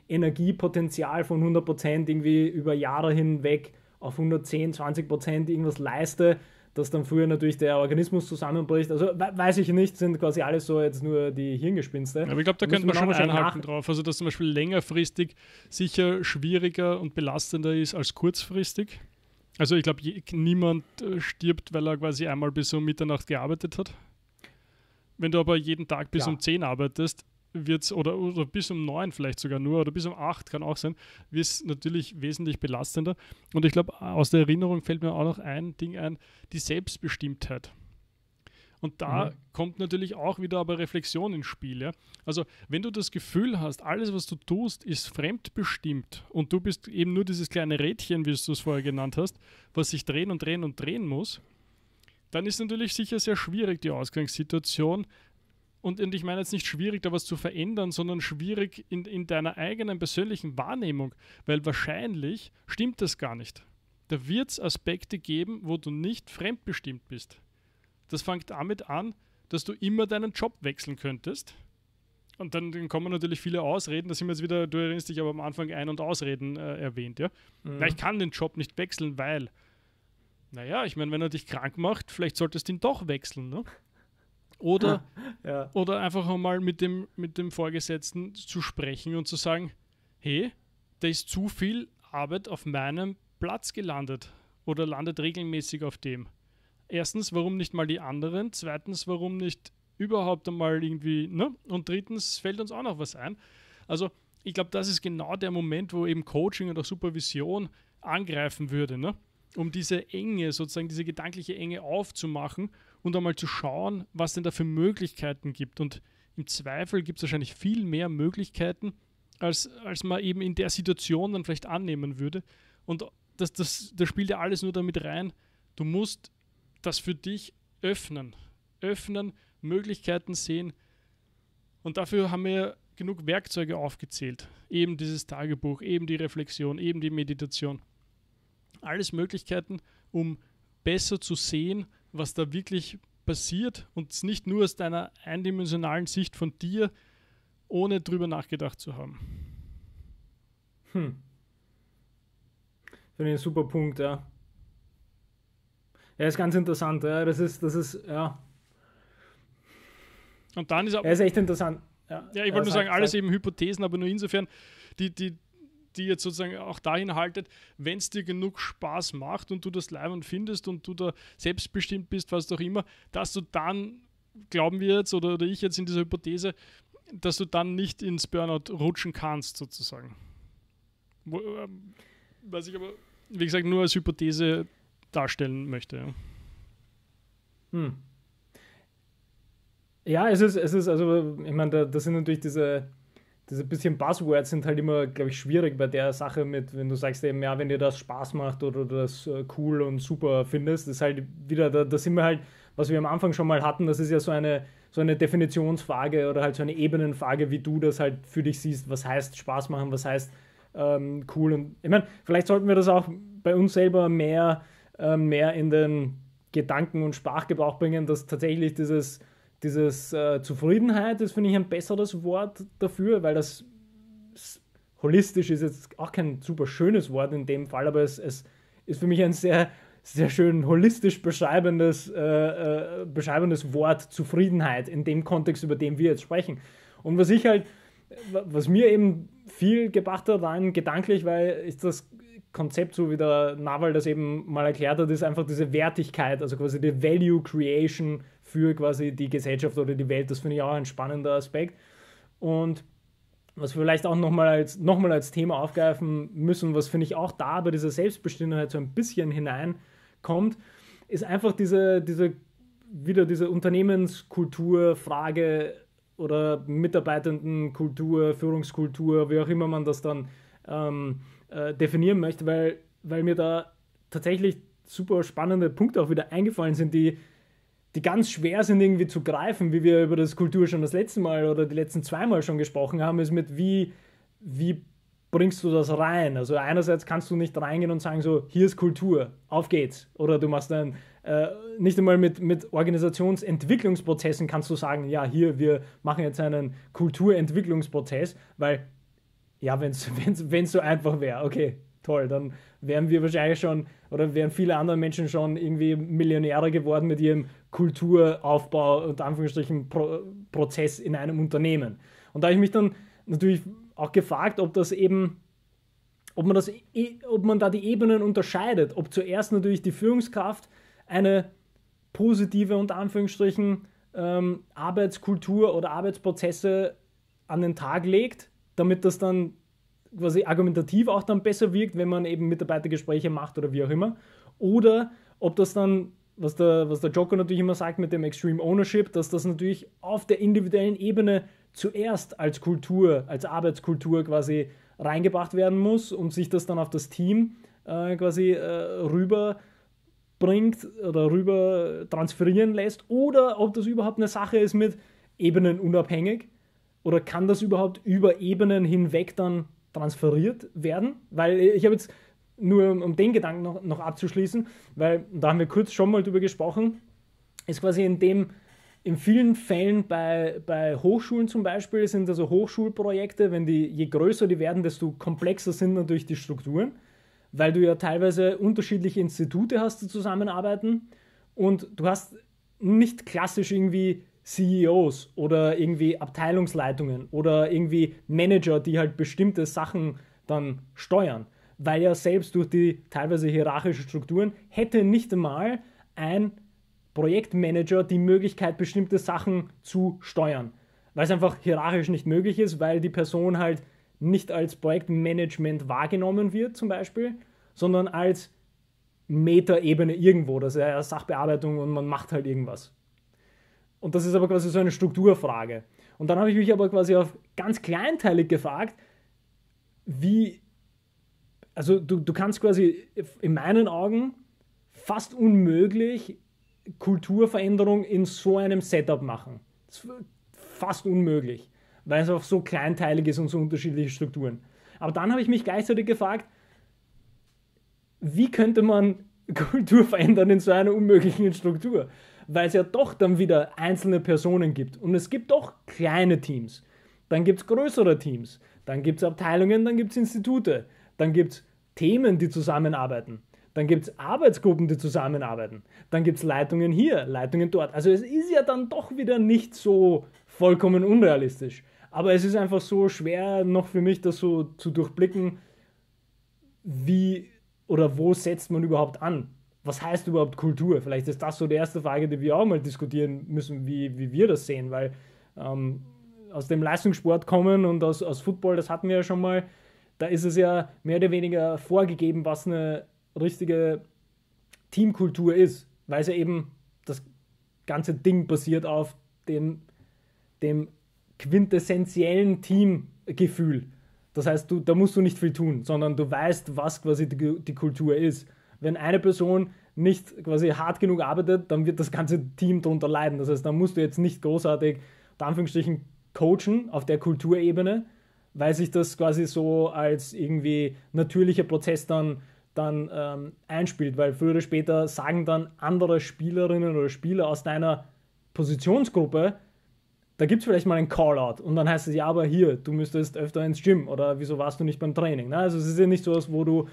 Energiepotenzial von 100% irgendwie über Jahre hinweg auf 110, 20% irgendwas leiste, dass dann früher natürlich der Organismus zusammenbricht. Also weiß ich nicht, sind quasi alles so jetzt nur die Hirngespinste. Aber ich glaube, da, da könnte man schon einhaken drauf. Also, dass zum Beispiel längerfristig sicher schwieriger und belastender ist als kurzfristig. Also, ich glaube, niemand äh, stirbt, weil er quasi einmal bis um Mitternacht gearbeitet hat. Wenn du aber jeden Tag bis ja. um 10 arbeitest, wird oder, oder bis um neun vielleicht sogar nur oder bis um acht kann auch sein, wird es natürlich wesentlich belastender. Und ich glaube, aus der Erinnerung fällt mir auch noch ein Ding ein, die Selbstbestimmtheit. Und da mhm. kommt natürlich auch wieder aber Reflexion ins Spiel. Ja? Also wenn du das Gefühl hast, alles, was du tust, ist fremdbestimmt und du bist eben nur dieses kleine Rädchen, wie du es vorher genannt hast, was sich drehen und drehen und drehen muss, dann ist natürlich sicher sehr schwierig die Ausgangssituation, und, und ich meine jetzt nicht schwierig, da was zu verändern, sondern schwierig in, in deiner eigenen persönlichen Wahrnehmung, weil wahrscheinlich stimmt das gar nicht. Da wird es Aspekte geben, wo du nicht fremdbestimmt bist. Das fängt damit an, dass du immer deinen Job wechseln könntest. Und dann, dann kommen natürlich viele Ausreden. Da sind wir jetzt wieder, du erinnerst dich aber am Anfang Ein- und Ausreden äh, erwähnt, ja? Mhm. Na, ich kann den Job nicht wechseln, weil. Naja, ich meine, wenn er dich krank macht, vielleicht solltest du ihn doch wechseln, ne? Oder, <laughs> ja. oder einfach einmal mit dem, mit dem Vorgesetzten zu sprechen und zu sagen, hey, da ist zu viel Arbeit auf meinem Platz gelandet oder landet regelmäßig auf dem. Erstens, warum nicht mal die anderen? Zweitens, warum nicht überhaupt einmal irgendwie, ne? Und drittens fällt uns auch noch was ein. Also ich glaube, das ist genau der Moment, wo eben Coaching oder Supervision angreifen würde, ne? um diese Enge, sozusagen diese gedankliche Enge aufzumachen und einmal zu schauen, was denn da für Möglichkeiten gibt. Und im Zweifel gibt es wahrscheinlich viel mehr Möglichkeiten, als, als man eben in der Situation dann vielleicht annehmen würde. Und das, das, das spielt ja alles nur damit rein, du musst das für dich öffnen. Öffnen, Möglichkeiten sehen. Und dafür haben wir genug Werkzeuge aufgezählt. Eben dieses Tagebuch, eben die Reflexion, eben die Meditation. Alles Möglichkeiten, um besser zu sehen, was da wirklich passiert und nicht nur aus deiner eindimensionalen Sicht von dir, ohne drüber nachgedacht zu haben. Hm. Finde ich ein super Punkt, ja. Er ist ganz interessant, ja. Das ist, das ist, ja. Und dann ist auch. Er ist echt interessant. Ja, ja ich wollte nur sagen, alles eben Hypothesen, aber nur insofern, die, die, die jetzt sozusagen auch dahin haltet, wenn es dir genug Spaß macht und du das Leibwand findest und du da selbstbestimmt bist, was auch immer, dass du dann, glauben wir jetzt oder, oder ich jetzt in dieser Hypothese, dass du dann nicht ins Burnout rutschen kannst, sozusagen. Ähm, was ich aber, wie gesagt, nur als Hypothese darstellen möchte. Ja. Hm. Ja, es ist, es ist, also, ich meine, das sind natürlich diese, diese bisschen Buzzwords sind halt immer, glaube ich, schwierig bei der Sache mit, wenn du sagst eben, ja, wenn dir das Spaß macht oder du das äh, cool und super findest, das ist halt wieder, da, da sind wir halt, was wir am Anfang schon mal hatten, das ist ja so eine, so eine Definitionsfrage oder halt so eine Ebenenfrage, wie du das halt für dich siehst, was heißt Spaß machen, was heißt ähm, cool und ich meine, vielleicht sollten wir das auch bei uns selber mehr, äh, mehr in den Gedanken und Sprachgebrauch bringen, dass tatsächlich dieses dieses äh, Zufriedenheit, ist, finde ich ein besseres Wort dafür, weil das holistisch ist jetzt auch kein super schönes Wort in dem Fall, aber es, es ist für mich ein sehr, sehr schön holistisch beschreibendes, äh, äh, beschreibendes Wort Zufriedenheit in dem Kontext, über den wir jetzt sprechen. Und was ich halt, was mir eben viel gebracht hat, rein gedanklich, weil ist das Konzept, so wie der Naval das eben mal erklärt hat, ist einfach diese Wertigkeit, also quasi die Value Creation für quasi die Gesellschaft oder die Welt. Das finde ich auch ein spannender Aspekt. Und was wir vielleicht auch nochmal als, noch als Thema aufgreifen müssen, was finde ich auch da bei dieser Selbstbestimmtheit so ein bisschen hineinkommt, ist einfach diese, diese wieder diese Unternehmenskulturfrage oder Mitarbeitendenkultur, Führungskultur, wie auch immer man das dann ähm, äh, definieren möchte, weil, weil mir da tatsächlich super spannende Punkte auch wieder eingefallen sind, die die ganz schwer sind irgendwie zu greifen, wie wir über das Kultur schon das letzte Mal oder die letzten zweimal schon gesprochen haben, ist mit wie, wie bringst du das rein? Also einerseits kannst du nicht reingehen und sagen so, hier ist Kultur, auf geht's. Oder du machst dann äh, nicht einmal mit, mit Organisationsentwicklungsprozessen kannst du sagen, ja, hier, wir machen jetzt einen Kulturentwicklungsprozess, weil ja, wenn es <laughs> so einfach wäre, okay, toll, dann wären wir wahrscheinlich schon oder wären viele andere Menschen schon irgendwie Millionäre geworden mit ihrem Kulturaufbau und Anführungsstrichen Pro Prozess in einem Unternehmen. Und da habe ich mich dann natürlich auch gefragt, ob das eben, ob man, das, e, ob man da die Ebenen unterscheidet, ob zuerst natürlich die Führungskraft eine positive und Anführungsstrichen ähm, Arbeitskultur oder Arbeitsprozesse an den Tag legt, damit das dann quasi eh argumentativ auch dann besser wirkt, wenn man eben Mitarbeitergespräche macht oder wie auch immer. Oder ob das dann, was der, was der Joker natürlich immer sagt mit dem Extreme Ownership, dass das natürlich auf der individuellen Ebene zuerst als Kultur, als Arbeitskultur quasi reingebracht werden muss und sich das dann auf das Team äh, quasi äh, rüber bringt oder rüber transferieren lässt oder ob das überhaupt eine Sache ist mit Ebenen unabhängig oder kann das überhaupt über Ebenen hinweg dann transferiert werden, weil ich habe jetzt nur um den Gedanken noch, noch abzuschließen, weil da haben wir kurz schon mal drüber gesprochen, ist quasi in dem, in vielen Fällen bei, bei Hochschulen zum Beispiel sind also Hochschulprojekte, wenn die, je größer die werden, desto komplexer sind natürlich die Strukturen, weil du ja teilweise unterschiedliche Institute hast, die zusammenarbeiten und du hast nicht klassisch irgendwie CEOs oder irgendwie Abteilungsleitungen oder irgendwie Manager, die halt bestimmte Sachen dann steuern. Weil ja selbst durch die teilweise hierarchischen Strukturen hätte nicht einmal ein Projektmanager die Möglichkeit, bestimmte Sachen zu steuern. Weil es einfach hierarchisch nicht möglich ist, weil die Person halt nicht als Projektmanagement wahrgenommen wird, zum Beispiel, sondern als Meta-Ebene irgendwo. Das ist ja Sachbearbeitung und man macht halt irgendwas. Und das ist aber quasi so eine Strukturfrage. Und dann habe ich mich aber quasi auf ganz kleinteilig gefragt, wie, also du, du kannst quasi in meinen Augen fast unmöglich Kulturveränderung in so einem Setup machen. fast unmöglich, weil es auch so kleinteilig ist und so unterschiedliche Strukturen. Aber dann habe ich mich gleichzeitig gefragt, wie könnte man <laughs> Kultur verändern in so einer unmöglichen Struktur? weil es ja doch dann wieder einzelne Personen gibt. Und es gibt doch kleine Teams. Dann gibt es größere Teams. Dann gibt es Abteilungen, dann gibt es Institute. Dann gibt es Themen, die zusammenarbeiten. Dann gibt es Arbeitsgruppen, die zusammenarbeiten. Dann gibt es Leitungen hier, Leitungen dort. Also es ist ja dann doch wieder nicht so vollkommen unrealistisch. Aber es ist einfach so schwer noch für mich, das so zu durchblicken, wie oder wo setzt man überhaupt an? was heißt überhaupt Kultur? Vielleicht ist das so die erste Frage, die wir auch mal diskutieren müssen, wie, wie wir das sehen, weil ähm, aus dem Leistungssport kommen und aus, aus Football, das hatten wir ja schon mal, da ist es ja mehr oder weniger vorgegeben, was eine richtige Teamkultur ist, weil es ja eben das ganze Ding basiert auf dem, dem quintessentiellen Teamgefühl. Das heißt, du, da musst du nicht viel tun, sondern du weißt, was quasi die, die Kultur ist wenn eine Person nicht quasi hart genug arbeitet, dann wird das ganze Team darunter leiden. Das heißt, dann musst du jetzt nicht großartig, unter Anführungsstrichen, coachen auf der Kulturebene, weil sich das quasi so als irgendwie natürlicher Prozess dann, dann ähm, einspielt, weil früher oder später sagen dann andere Spielerinnen oder Spieler aus deiner Positionsgruppe, da gibt es vielleicht mal einen Call-out und dann heißt es, ja, aber hier, du müsstest öfter ins Gym oder wieso warst du nicht beim Training? Ne? Also es ist ja nicht so was, wo du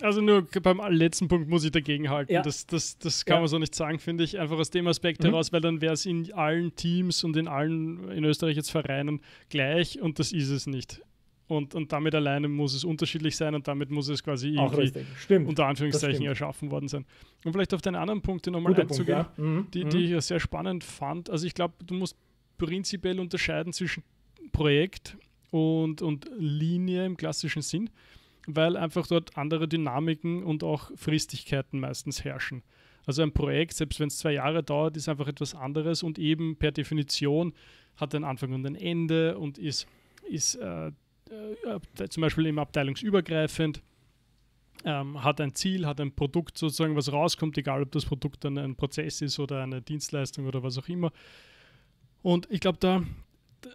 also nur beim letzten Punkt muss ich dagegen halten. Ja. Das, das, das kann ja. man so nicht sagen, finde ich. Einfach aus dem Aspekt mhm. heraus, weil dann wäre es in allen Teams und in allen in Österreich jetzt Vereinen gleich und das ist es nicht. Und, und damit alleine muss es unterschiedlich sein und damit muss es quasi irgendwie unter Anführungszeichen erschaffen worden sein. Und vielleicht auf den anderen Punkt nochmal einzugehen, Punkt, ja. mhm. die, die mhm. ich sehr spannend fand. Also ich glaube, du musst prinzipiell unterscheiden zwischen Projekt und, und Linie im klassischen Sinn weil einfach dort andere Dynamiken und auch Fristigkeiten meistens herrschen. Also ein Projekt, selbst wenn es zwei Jahre dauert, ist einfach etwas anderes und eben per Definition hat einen Anfang und ein Ende und ist, ist äh, äh, zum Beispiel eben abteilungsübergreifend, ähm, hat ein Ziel, hat ein Produkt sozusagen, was rauskommt, egal ob das Produkt dann ein Prozess ist oder eine Dienstleistung oder was auch immer. Und ich glaube, da,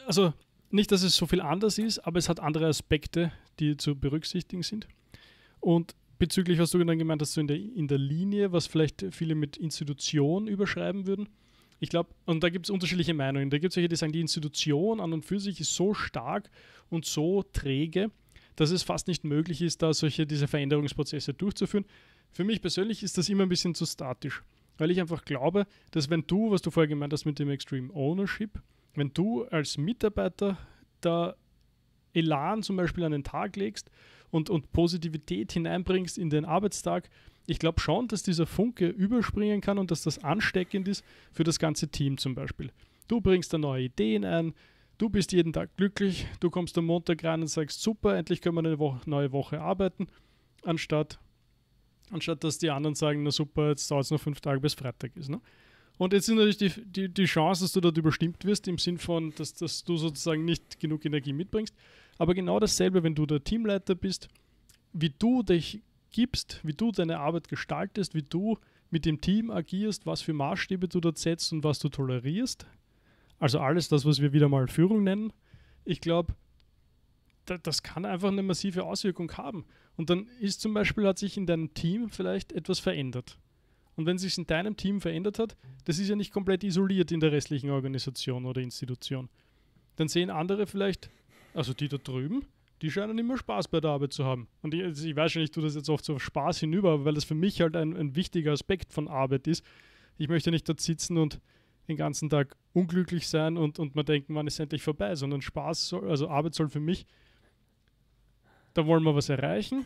also nicht, dass es so viel anders ist, aber es hat andere Aspekte, die zu berücksichtigen sind. Und bezüglich, was du dann gemeint hast, so in der, in der Linie, was vielleicht viele mit Institution überschreiben würden. Ich glaube, und da gibt es unterschiedliche Meinungen. Da gibt es welche, die sagen, die Institution an und für sich ist so stark und so träge, dass es fast nicht möglich ist, da solche diese Veränderungsprozesse durchzuführen. Für mich persönlich ist das immer ein bisschen zu statisch, weil ich einfach glaube, dass wenn du, was du vorher gemeint hast mit dem Extreme Ownership, wenn du als Mitarbeiter da Elan zum Beispiel an den Tag legst und, und Positivität hineinbringst in den Arbeitstag, ich glaube schon, dass dieser Funke überspringen kann und dass das ansteckend ist für das ganze Team zum Beispiel. Du bringst da neue Ideen ein, du bist jeden Tag glücklich, du kommst am Montag rein und sagst, super, endlich können wir eine Woche, neue Woche arbeiten, anstatt, anstatt dass die anderen sagen, na super, jetzt dauert es noch fünf Tage bis Freitag ist. Ne? Und jetzt sind natürlich die, die, die Chance, dass du dort überstimmt wirst, im Sinn von, dass, dass du sozusagen nicht genug Energie mitbringst. Aber genau dasselbe, wenn du der Teamleiter bist, wie du dich gibst, wie du deine Arbeit gestaltest, wie du mit dem Team agierst, was für Maßstäbe du dort setzt und was du tolerierst. Also alles das, was wir wieder mal Führung nennen. Ich glaube, da, das kann einfach eine massive Auswirkung haben. Und dann ist zum Beispiel, hat sich in deinem Team vielleicht etwas verändert. Und wenn sich in deinem Team verändert hat, das ist ja nicht komplett isoliert in der restlichen Organisation oder Institution. Dann sehen andere vielleicht, also die da drüben, die scheinen immer Spaß bei der Arbeit zu haben. Und ich, also ich weiß schon, ich tue das jetzt oft so auf Spaß hinüber, weil das für mich halt ein, ein wichtiger Aspekt von Arbeit ist. Ich möchte nicht dort sitzen und den ganzen Tag unglücklich sein und, und man denken, wann ist endlich vorbei, sondern Spaß soll, also Arbeit soll für mich, da wollen wir was erreichen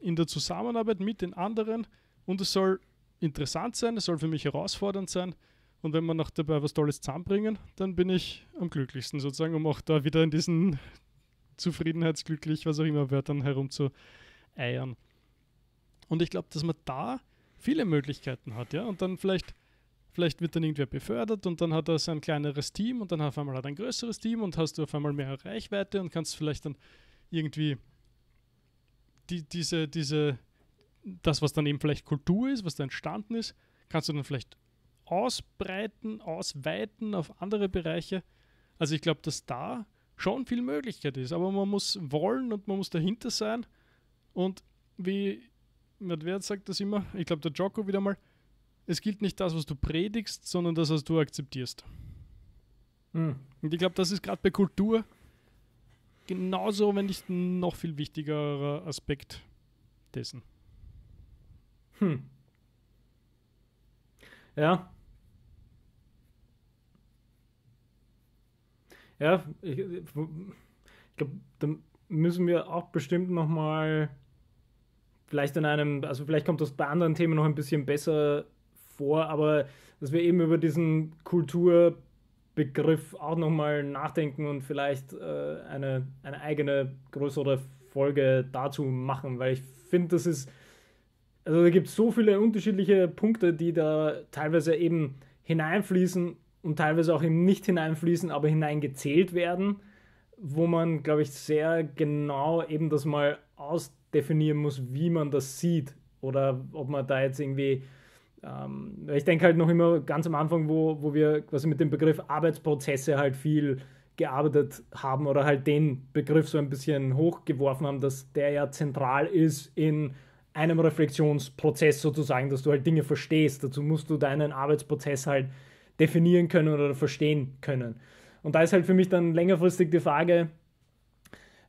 in der Zusammenarbeit mit den anderen und es soll interessant sein, es soll für mich herausfordernd sein. Und wenn wir noch dabei was Tolles zusammenbringen, dann bin ich am glücklichsten sozusagen, um auch da wieder in diesen Zufriedenheitsglücklich, was auch immer Wörtern herum zu eiern. Und ich glaube, dass man da viele Möglichkeiten hat, ja. Und dann vielleicht, vielleicht wird dann irgendwer befördert und dann hat er sein kleineres Team und dann auf einmal hat er ein größeres Team und hast du auf einmal mehr Reichweite und kannst vielleicht dann irgendwie die, diese, diese das, was dann eben vielleicht Kultur ist, was da entstanden ist, kannst du dann vielleicht ausbreiten, ausweiten auf andere Bereiche. Also ich glaube, dass da schon viel Möglichkeit ist, aber man muss wollen und man muss dahinter sein. Und wie, wer sagt das immer? Ich glaube, der Joko wieder mal, es gilt nicht das, was du predigst, sondern das, was du akzeptierst. Mhm. Und ich glaube, das ist gerade bei Kultur genauso, wenn nicht noch viel wichtigerer Aspekt dessen. Hm. Ja. Ja, ich, ich glaube, da müssen wir auch bestimmt nochmal vielleicht in einem, also vielleicht kommt das bei anderen Themen noch ein bisschen besser vor, aber dass wir eben über diesen Kulturbegriff auch nochmal nachdenken und vielleicht äh, eine, eine eigene größere Folge dazu machen, weil ich finde, das ist also da gibt es so viele unterschiedliche Punkte, die da teilweise eben hineinfließen und teilweise auch eben nicht hineinfließen, aber hineingezählt werden, wo man, glaube ich, sehr genau eben das mal ausdefinieren muss, wie man das sieht oder ob man da jetzt irgendwie ähm, ich denke halt noch immer ganz am Anfang, wo, wo wir quasi mit dem Begriff Arbeitsprozesse halt viel gearbeitet haben oder halt den Begriff so ein bisschen hochgeworfen haben, dass der ja zentral ist in einem Reflexionsprozess sozusagen, dass du halt Dinge verstehst. Dazu musst du deinen Arbeitsprozess halt definieren können oder verstehen können. Und da ist halt für mich dann längerfristig die Frage,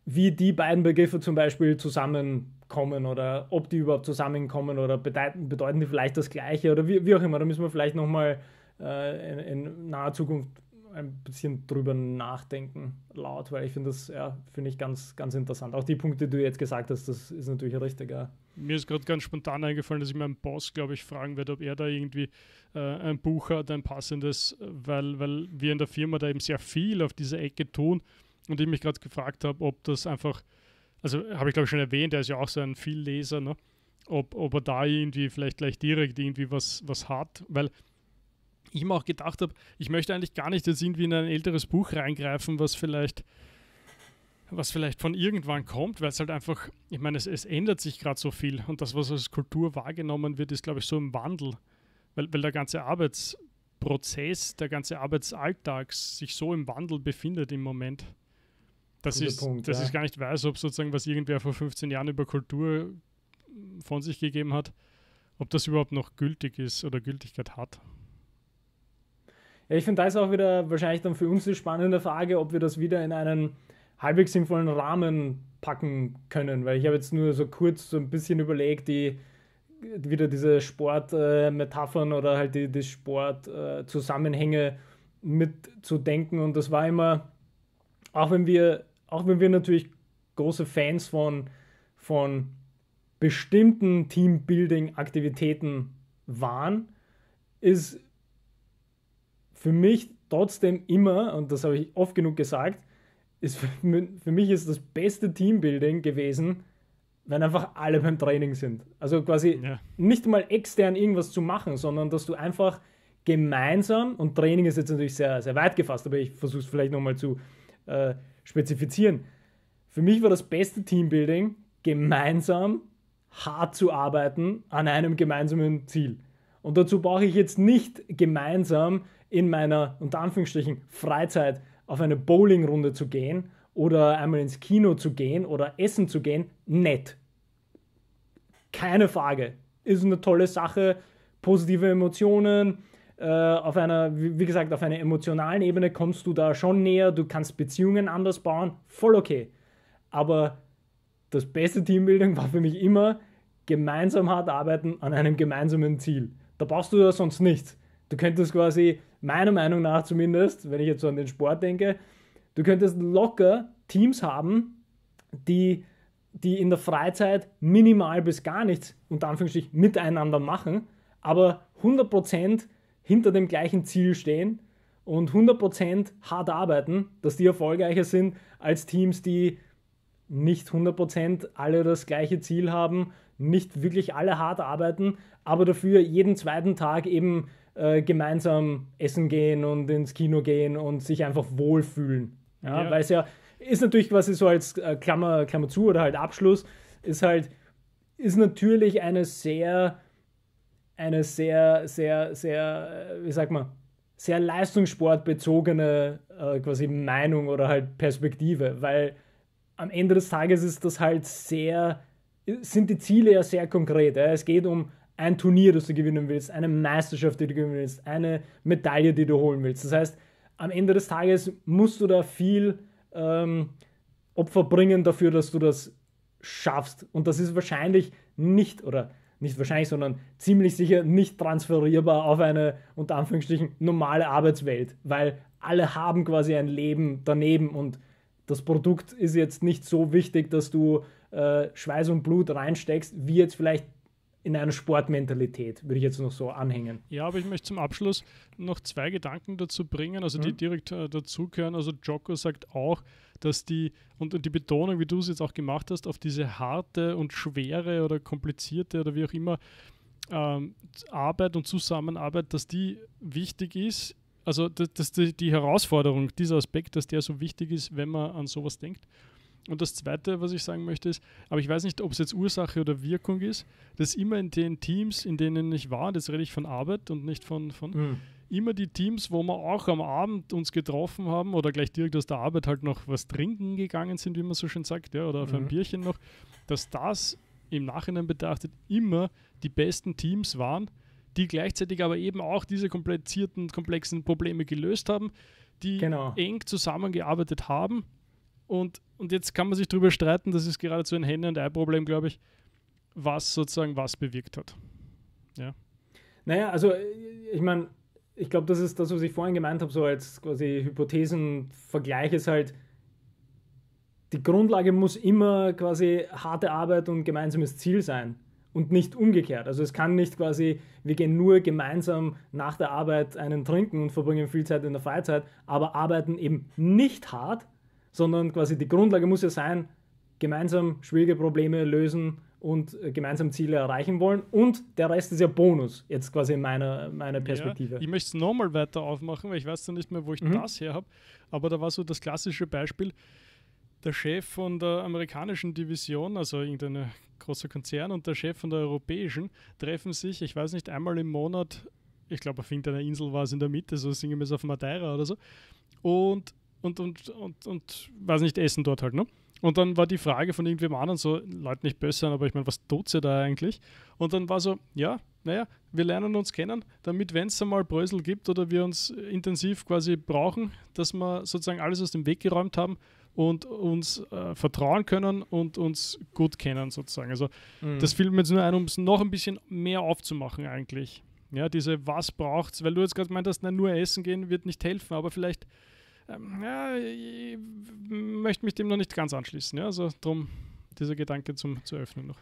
wie die beiden Begriffe zum Beispiel zusammenkommen oder ob die überhaupt zusammenkommen oder bedeuten, bedeuten die vielleicht das Gleiche oder wie, wie auch immer. Da müssen wir vielleicht nochmal äh, in, in naher Zukunft ein bisschen drüber nachdenken, laut, weil ich finde das, ja, finde ich ganz, ganz interessant. Auch die Punkte, die du jetzt gesagt hast, das ist natürlich richtig, ja mir ist gerade ganz spontan eingefallen, dass ich meinen Boss, glaube ich, fragen werde, ob er da irgendwie äh, ein Buch hat, ein passendes, weil, weil wir in der Firma da eben sehr viel auf diese Ecke tun und ich mich gerade gefragt habe, ob das einfach, also habe ich glaube ich schon erwähnt, er ist ja auch so ein Vielleser, ne? ob, ob er da irgendwie vielleicht gleich direkt irgendwie was, was hat, weil ich mir auch gedacht habe, ich möchte eigentlich gar nicht jetzt irgendwie in ein älteres Buch reingreifen, was vielleicht was vielleicht von irgendwann kommt, weil es halt einfach, ich meine, es, es ändert sich gerade so viel und das, was als Kultur wahrgenommen wird, ist, glaube ich, so im Wandel, weil, weil der ganze Arbeitsprozess, der ganze Arbeitsalltag sich so im Wandel befindet im Moment. Das ist, Punkt, dass ja. ich gar nicht weiß, ob sozusagen, was irgendwer vor 15 Jahren über Kultur von sich gegeben hat, ob das überhaupt noch gültig ist oder Gültigkeit hat. Ja, ich finde, da ist auch wieder wahrscheinlich dann für uns die spannende Frage, ob wir das wieder in einen halbwegs sinnvollen Rahmen packen können, weil ich habe jetzt nur so kurz so ein bisschen überlegt, die wieder diese Sportmetaphern äh, oder halt die, die Sportzusammenhänge äh, mitzudenken und das war immer, auch wenn wir, auch wenn wir natürlich große Fans von, von bestimmten Teambuilding-Aktivitäten waren, ist für mich trotzdem immer, und das habe ich oft genug gesagt, ist für, <laughs> für mich ist das beste Teambuilding gewesen, wenn einfach alle beim Training sind. Also quasi ja. nicht mal extern irgendwas zu machen, sondern dass du einfach gemeinsam, und Training ist jetzt natürlich sehr, sehr weit gefasst, aber ich versuche es vielleicht nochmal zu äh, spezifizieren. Für mich war das beste Teambuilding, gemeinsam hart zu arbeiten an einem gemeinsamen Ziel. Und dazu brauche ich jetzt nicht gemeinsam in meiner, unter Anführungsstrichen, Freizeit auf eine Bowlingrunde zu gehen oder einmal ins Kino zu gehen oder essen zu gehen, nett. Keine Frage. Ist eine tolle Sache, positive Emotionen. Äh, auf einer, wie gesagt, auf einer emotionalen Ebene kommst du da schon näher, du kannst Beziehungen anders bauen, voll okay. Aber das beste Teambuilding war für mich immer, gemeinsam hart arbeiten an einem gemeinsamen Ziel. Da brauchst du ja sonst nichts. Du könntest quasi meiner Meinung nach zumindest, wenn ich jetzt so an den Sport denke, du könntest locker Teams haben, die, die in der Freizeit minimal bis gar nichts, unter Anführungsstrichen miteinander machen, aber 100% hinter dem gleichen Ziel stehen und 100% hart arbeiten, dass die erfolgreicher sind als Teams, die nicht 100% alle das gleiche Ziel haben, nicht wirklich alle hart arbeiten, aber dafür jeden zweiten Tag eben äh, gemeinsam essen gehen und ins Kino gehen und sich einfach wohlfühlen. Ja, ja. Weil es ja ist natürlich quasi so als äh, Klammer, Klammer zu oder halt Abschluss, ist halt, ist natürlich eine sehr, eine sehr, sehr, sehr, äh, wie sagt man, sehr leistungssportbezogene äh, quasi Meinung oder halt Perspektive, weil am Ende des Tages ist das halt sehr, sind die Ziele ja sehr konkret. Ja? Es geht um ein Turnier, das du gewinnen willst, eine Meisterschaft, die du gewinnen willst, eine Medaille, die du holen willst. Das heißt, am Ende des Tages musst du da viel ähm, Opfer bringen dafür, dass du das schaffst. Und das ist wahrscheinlich nicht, oder nicht wahrscheinlich, sondern ziemlich sicher nicht transferierbar auf eine unter Anführungsstrichen normale Arbeitswelt, weil alle haben quasi ein Leben daneben und das Produkt ist jetzt nicht so wichtig, dass du äh, Schweiß und Blut reinsteckst, wie jetzt vielleicht in einer Sportmentalität, würde ich jetzt noch so anhängen. Ja, aber ich möchte zum Abschluss noch zwei Gedanken dazu bringen, also die mhm. direkt äh, dazugehören. Also Jocko sagt auch, dass die, und die Betonung, wie du es jetzt auch gemacht hast, auf diese harte und schwere oder komplizierte oder wie auch immer ähm, Arbeit und Zusammenarbeit, dass die wichtig ist. Also dass die, die Herausforderung, dieser Aspekt, dass der so wichtig ist, wenn man an sowas denkt. Und das Zweite, was ich sagen möchte, ist, aber ich weiß nicht, ob es jetzt Ursache oder Wirkung ist, dass immer in den Teams, in denen ich war, das rede ich von Arbeit und nicht von, von mhm. immer die Teams, wo wir auch am Abend uns getroffen haben oder gleich direkt aus der Arbeit halt noch was trinken gegangen sind, wie man so schön sagt, ja, oder auf mhm. ein Bierchen noch, dass das im Nachhinein betrachtet immer die besten Teams waren, die gleichzeitig aber eben auch diese komplizierten, komplexen Probleme gelöst haben, die genau. eng zusammengearbeitet haben und, und jetzt kann man sich darüber streiten, das ist geradezu ein Hände- und Ei-Problem, glaube ich, was sozusagen was bewirkt hat. Ja. Naja, also äh, ich meine, ich glaube, das ist das, was ich vorhin gemeint habe, so als quasi Hypothesenvergleich ist halt, die Grundlage muss immer quasi harte Arbeit und gemeinsames Ziel sein und nicht umgekehrt. Also es kann nicht quasi, wir gehen nur gemeinsam nach der Arbeit einen trinken und verbringen viel Zeit in der Freizeit, aber arbeiten eben nicht hart, sondern quasi die Grundlage muss ja sein, gemeinsam schwierige Probleme lösen und äh, gemeinsam Ziele erreichen wollen. Und der Rest ist ja Bonus, jetzt quasi in meiner, meiner Perspektive. Ja, ich möchte es nochmal weiter aufmachen, weil ich weiß dann nicht mehr, wo ich mhm. das her habe. Aber da war so das klassische Beispiel, der Chef von der amerikanischen Division, also irgendein großer Konzern, und der Chef von der europäischen treffen sich, ich weiß nicht, einmal im Monat, ich glaube auf irgendeiner Insel war es in der Mitte, so singen wir es auf Madeira oder so, und und, und, und, und weiß nicht, essen dort halt, ne? Und dann war die Frage von irgendwem anderen so, Leute nicht böse sein, aber ich meine, was tut sie da eigentlich? Und dann war so, ja, naja, wir lernen uns kennen, damit, wenn es einmal Brösel gibt oder wir uns intensiv quasi brauchen, dass wir sozusagen alles aus dem Weg geräumt haben und uns äh, vertrauen können und uns gut kennen sozusagen. Also mhm. das fiel mir jetzt nur ein, um es noch ein bisschen mehr aufzumachen eigentlich. Ja, diese was braucht's, weil du jetzt gerade meintest, na, nur essen gehen wird nicht helfen, aber vielleicht ähm, ja, ich möchte mich dem noch nicht ganz anschließen. Ja? Also darum dieser Gedanke zum, zu öffnen noch.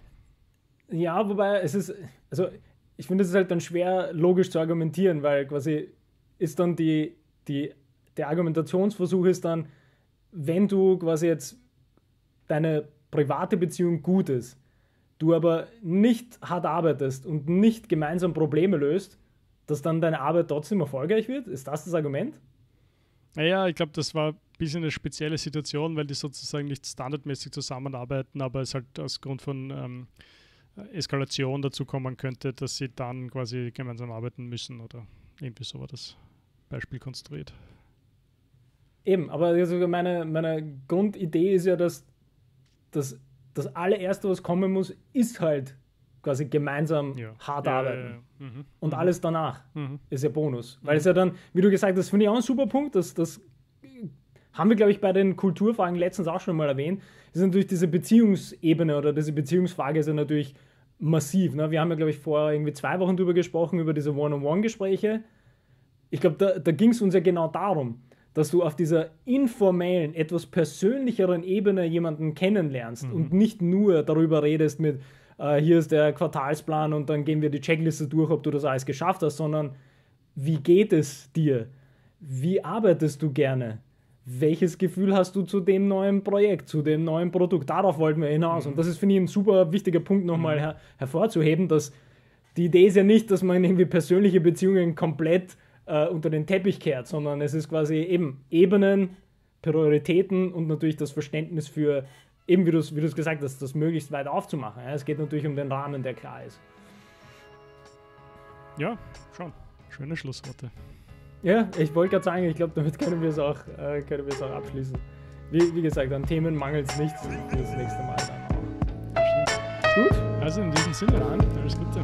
Ja, wobei es ist, also ich finde, es halt dann schwer logisch zu argumentieren, weil quasi ist dann die, die, der Argumentationsversuch ist dann, wenn du quasi jetzt deine private Beziehung gut ist, du aber nicht hart arbeitest und nicht gemeinsam Probleme löst, dass dann deine Arbeit trotzdem erfolgreich wird? Ist das das Argument? Naja, ich glaube, das war ein bisschen eine spezielle Situation, weil die sozusagen nicht standardmäßig zusammenarbeiten, aber es halt aus Grund von ähm, Eskalation dazu kommen könnte, dass sie dann quasi gemeinsam arbeiten müssen oder irgendwie so war das Beispiel konstruiert. Eben, aber also meine, meine Grundidee ist ja, dass das, das allererste, was kommen muss, ist halt quasi gemeinsam ja. hart ja, arbeiten. Ja, mhm. Und mhm. alles danach mhm. ist ja Bonus. Weil mhm. es ja dann, wie du gesagt hast, finde ich auch ein super Punkt, dass das haben wir, glaube ich, bei den Kulturfragen letztens auch schon mal erwähnt, ist natürlich diese Beziehungsebene oder diese Beziehungsfrage ist ja natürlich massiv. Ne? Wir haben ja, glaube ich, vor irgendwie zwei Wochen drüber gesprochen, über diese One-on-One-Gespräche. Ich glaube, da, da ging es uns ja genau darum, dass du auf dieser informellen, etwas persönlicheren Ebene jemanden kennenlernst mhm. und nicht nur darüber redest mit, äh, hier ist der Quartalsplan und dann gehen wir die Checkliste durch, ob du das alles geschafft hast, sondern wie geht es dir? Wie arbeitest du gerne? Welches Gefühl hast du zu dem neuen Projekt, zu dem neuen Produkt? Darauf wollten wir hinaus. Mhm. Und das ist, finde ich, ein super wichtiger Punkt nochmal mhm. her hervorzuheben, dass die Idee ist ja nicht, dass man irgendwie persönliche Beziehungen komplett äh, unter den Teppich kehrt, sondern es ist quasi eben Ebenen, Prioritäten und natürlich das Verständnis für eben wie du es wie gesagt hast, das möglichst weit aufzumachen. Ja? Es geht natürlich um den Rahmen, der klar ist. Ja, schon. Schöne Schlussworte. Ja, ich wollte gerade sagen, ich glaube, damit können wir es auch, äh, auch abschließen. Wie, wie gesagt, an Themen mangelt es nichts für das nächste Mal dann auch. Gut. Also in diesem Sinne, dann, alles Gute.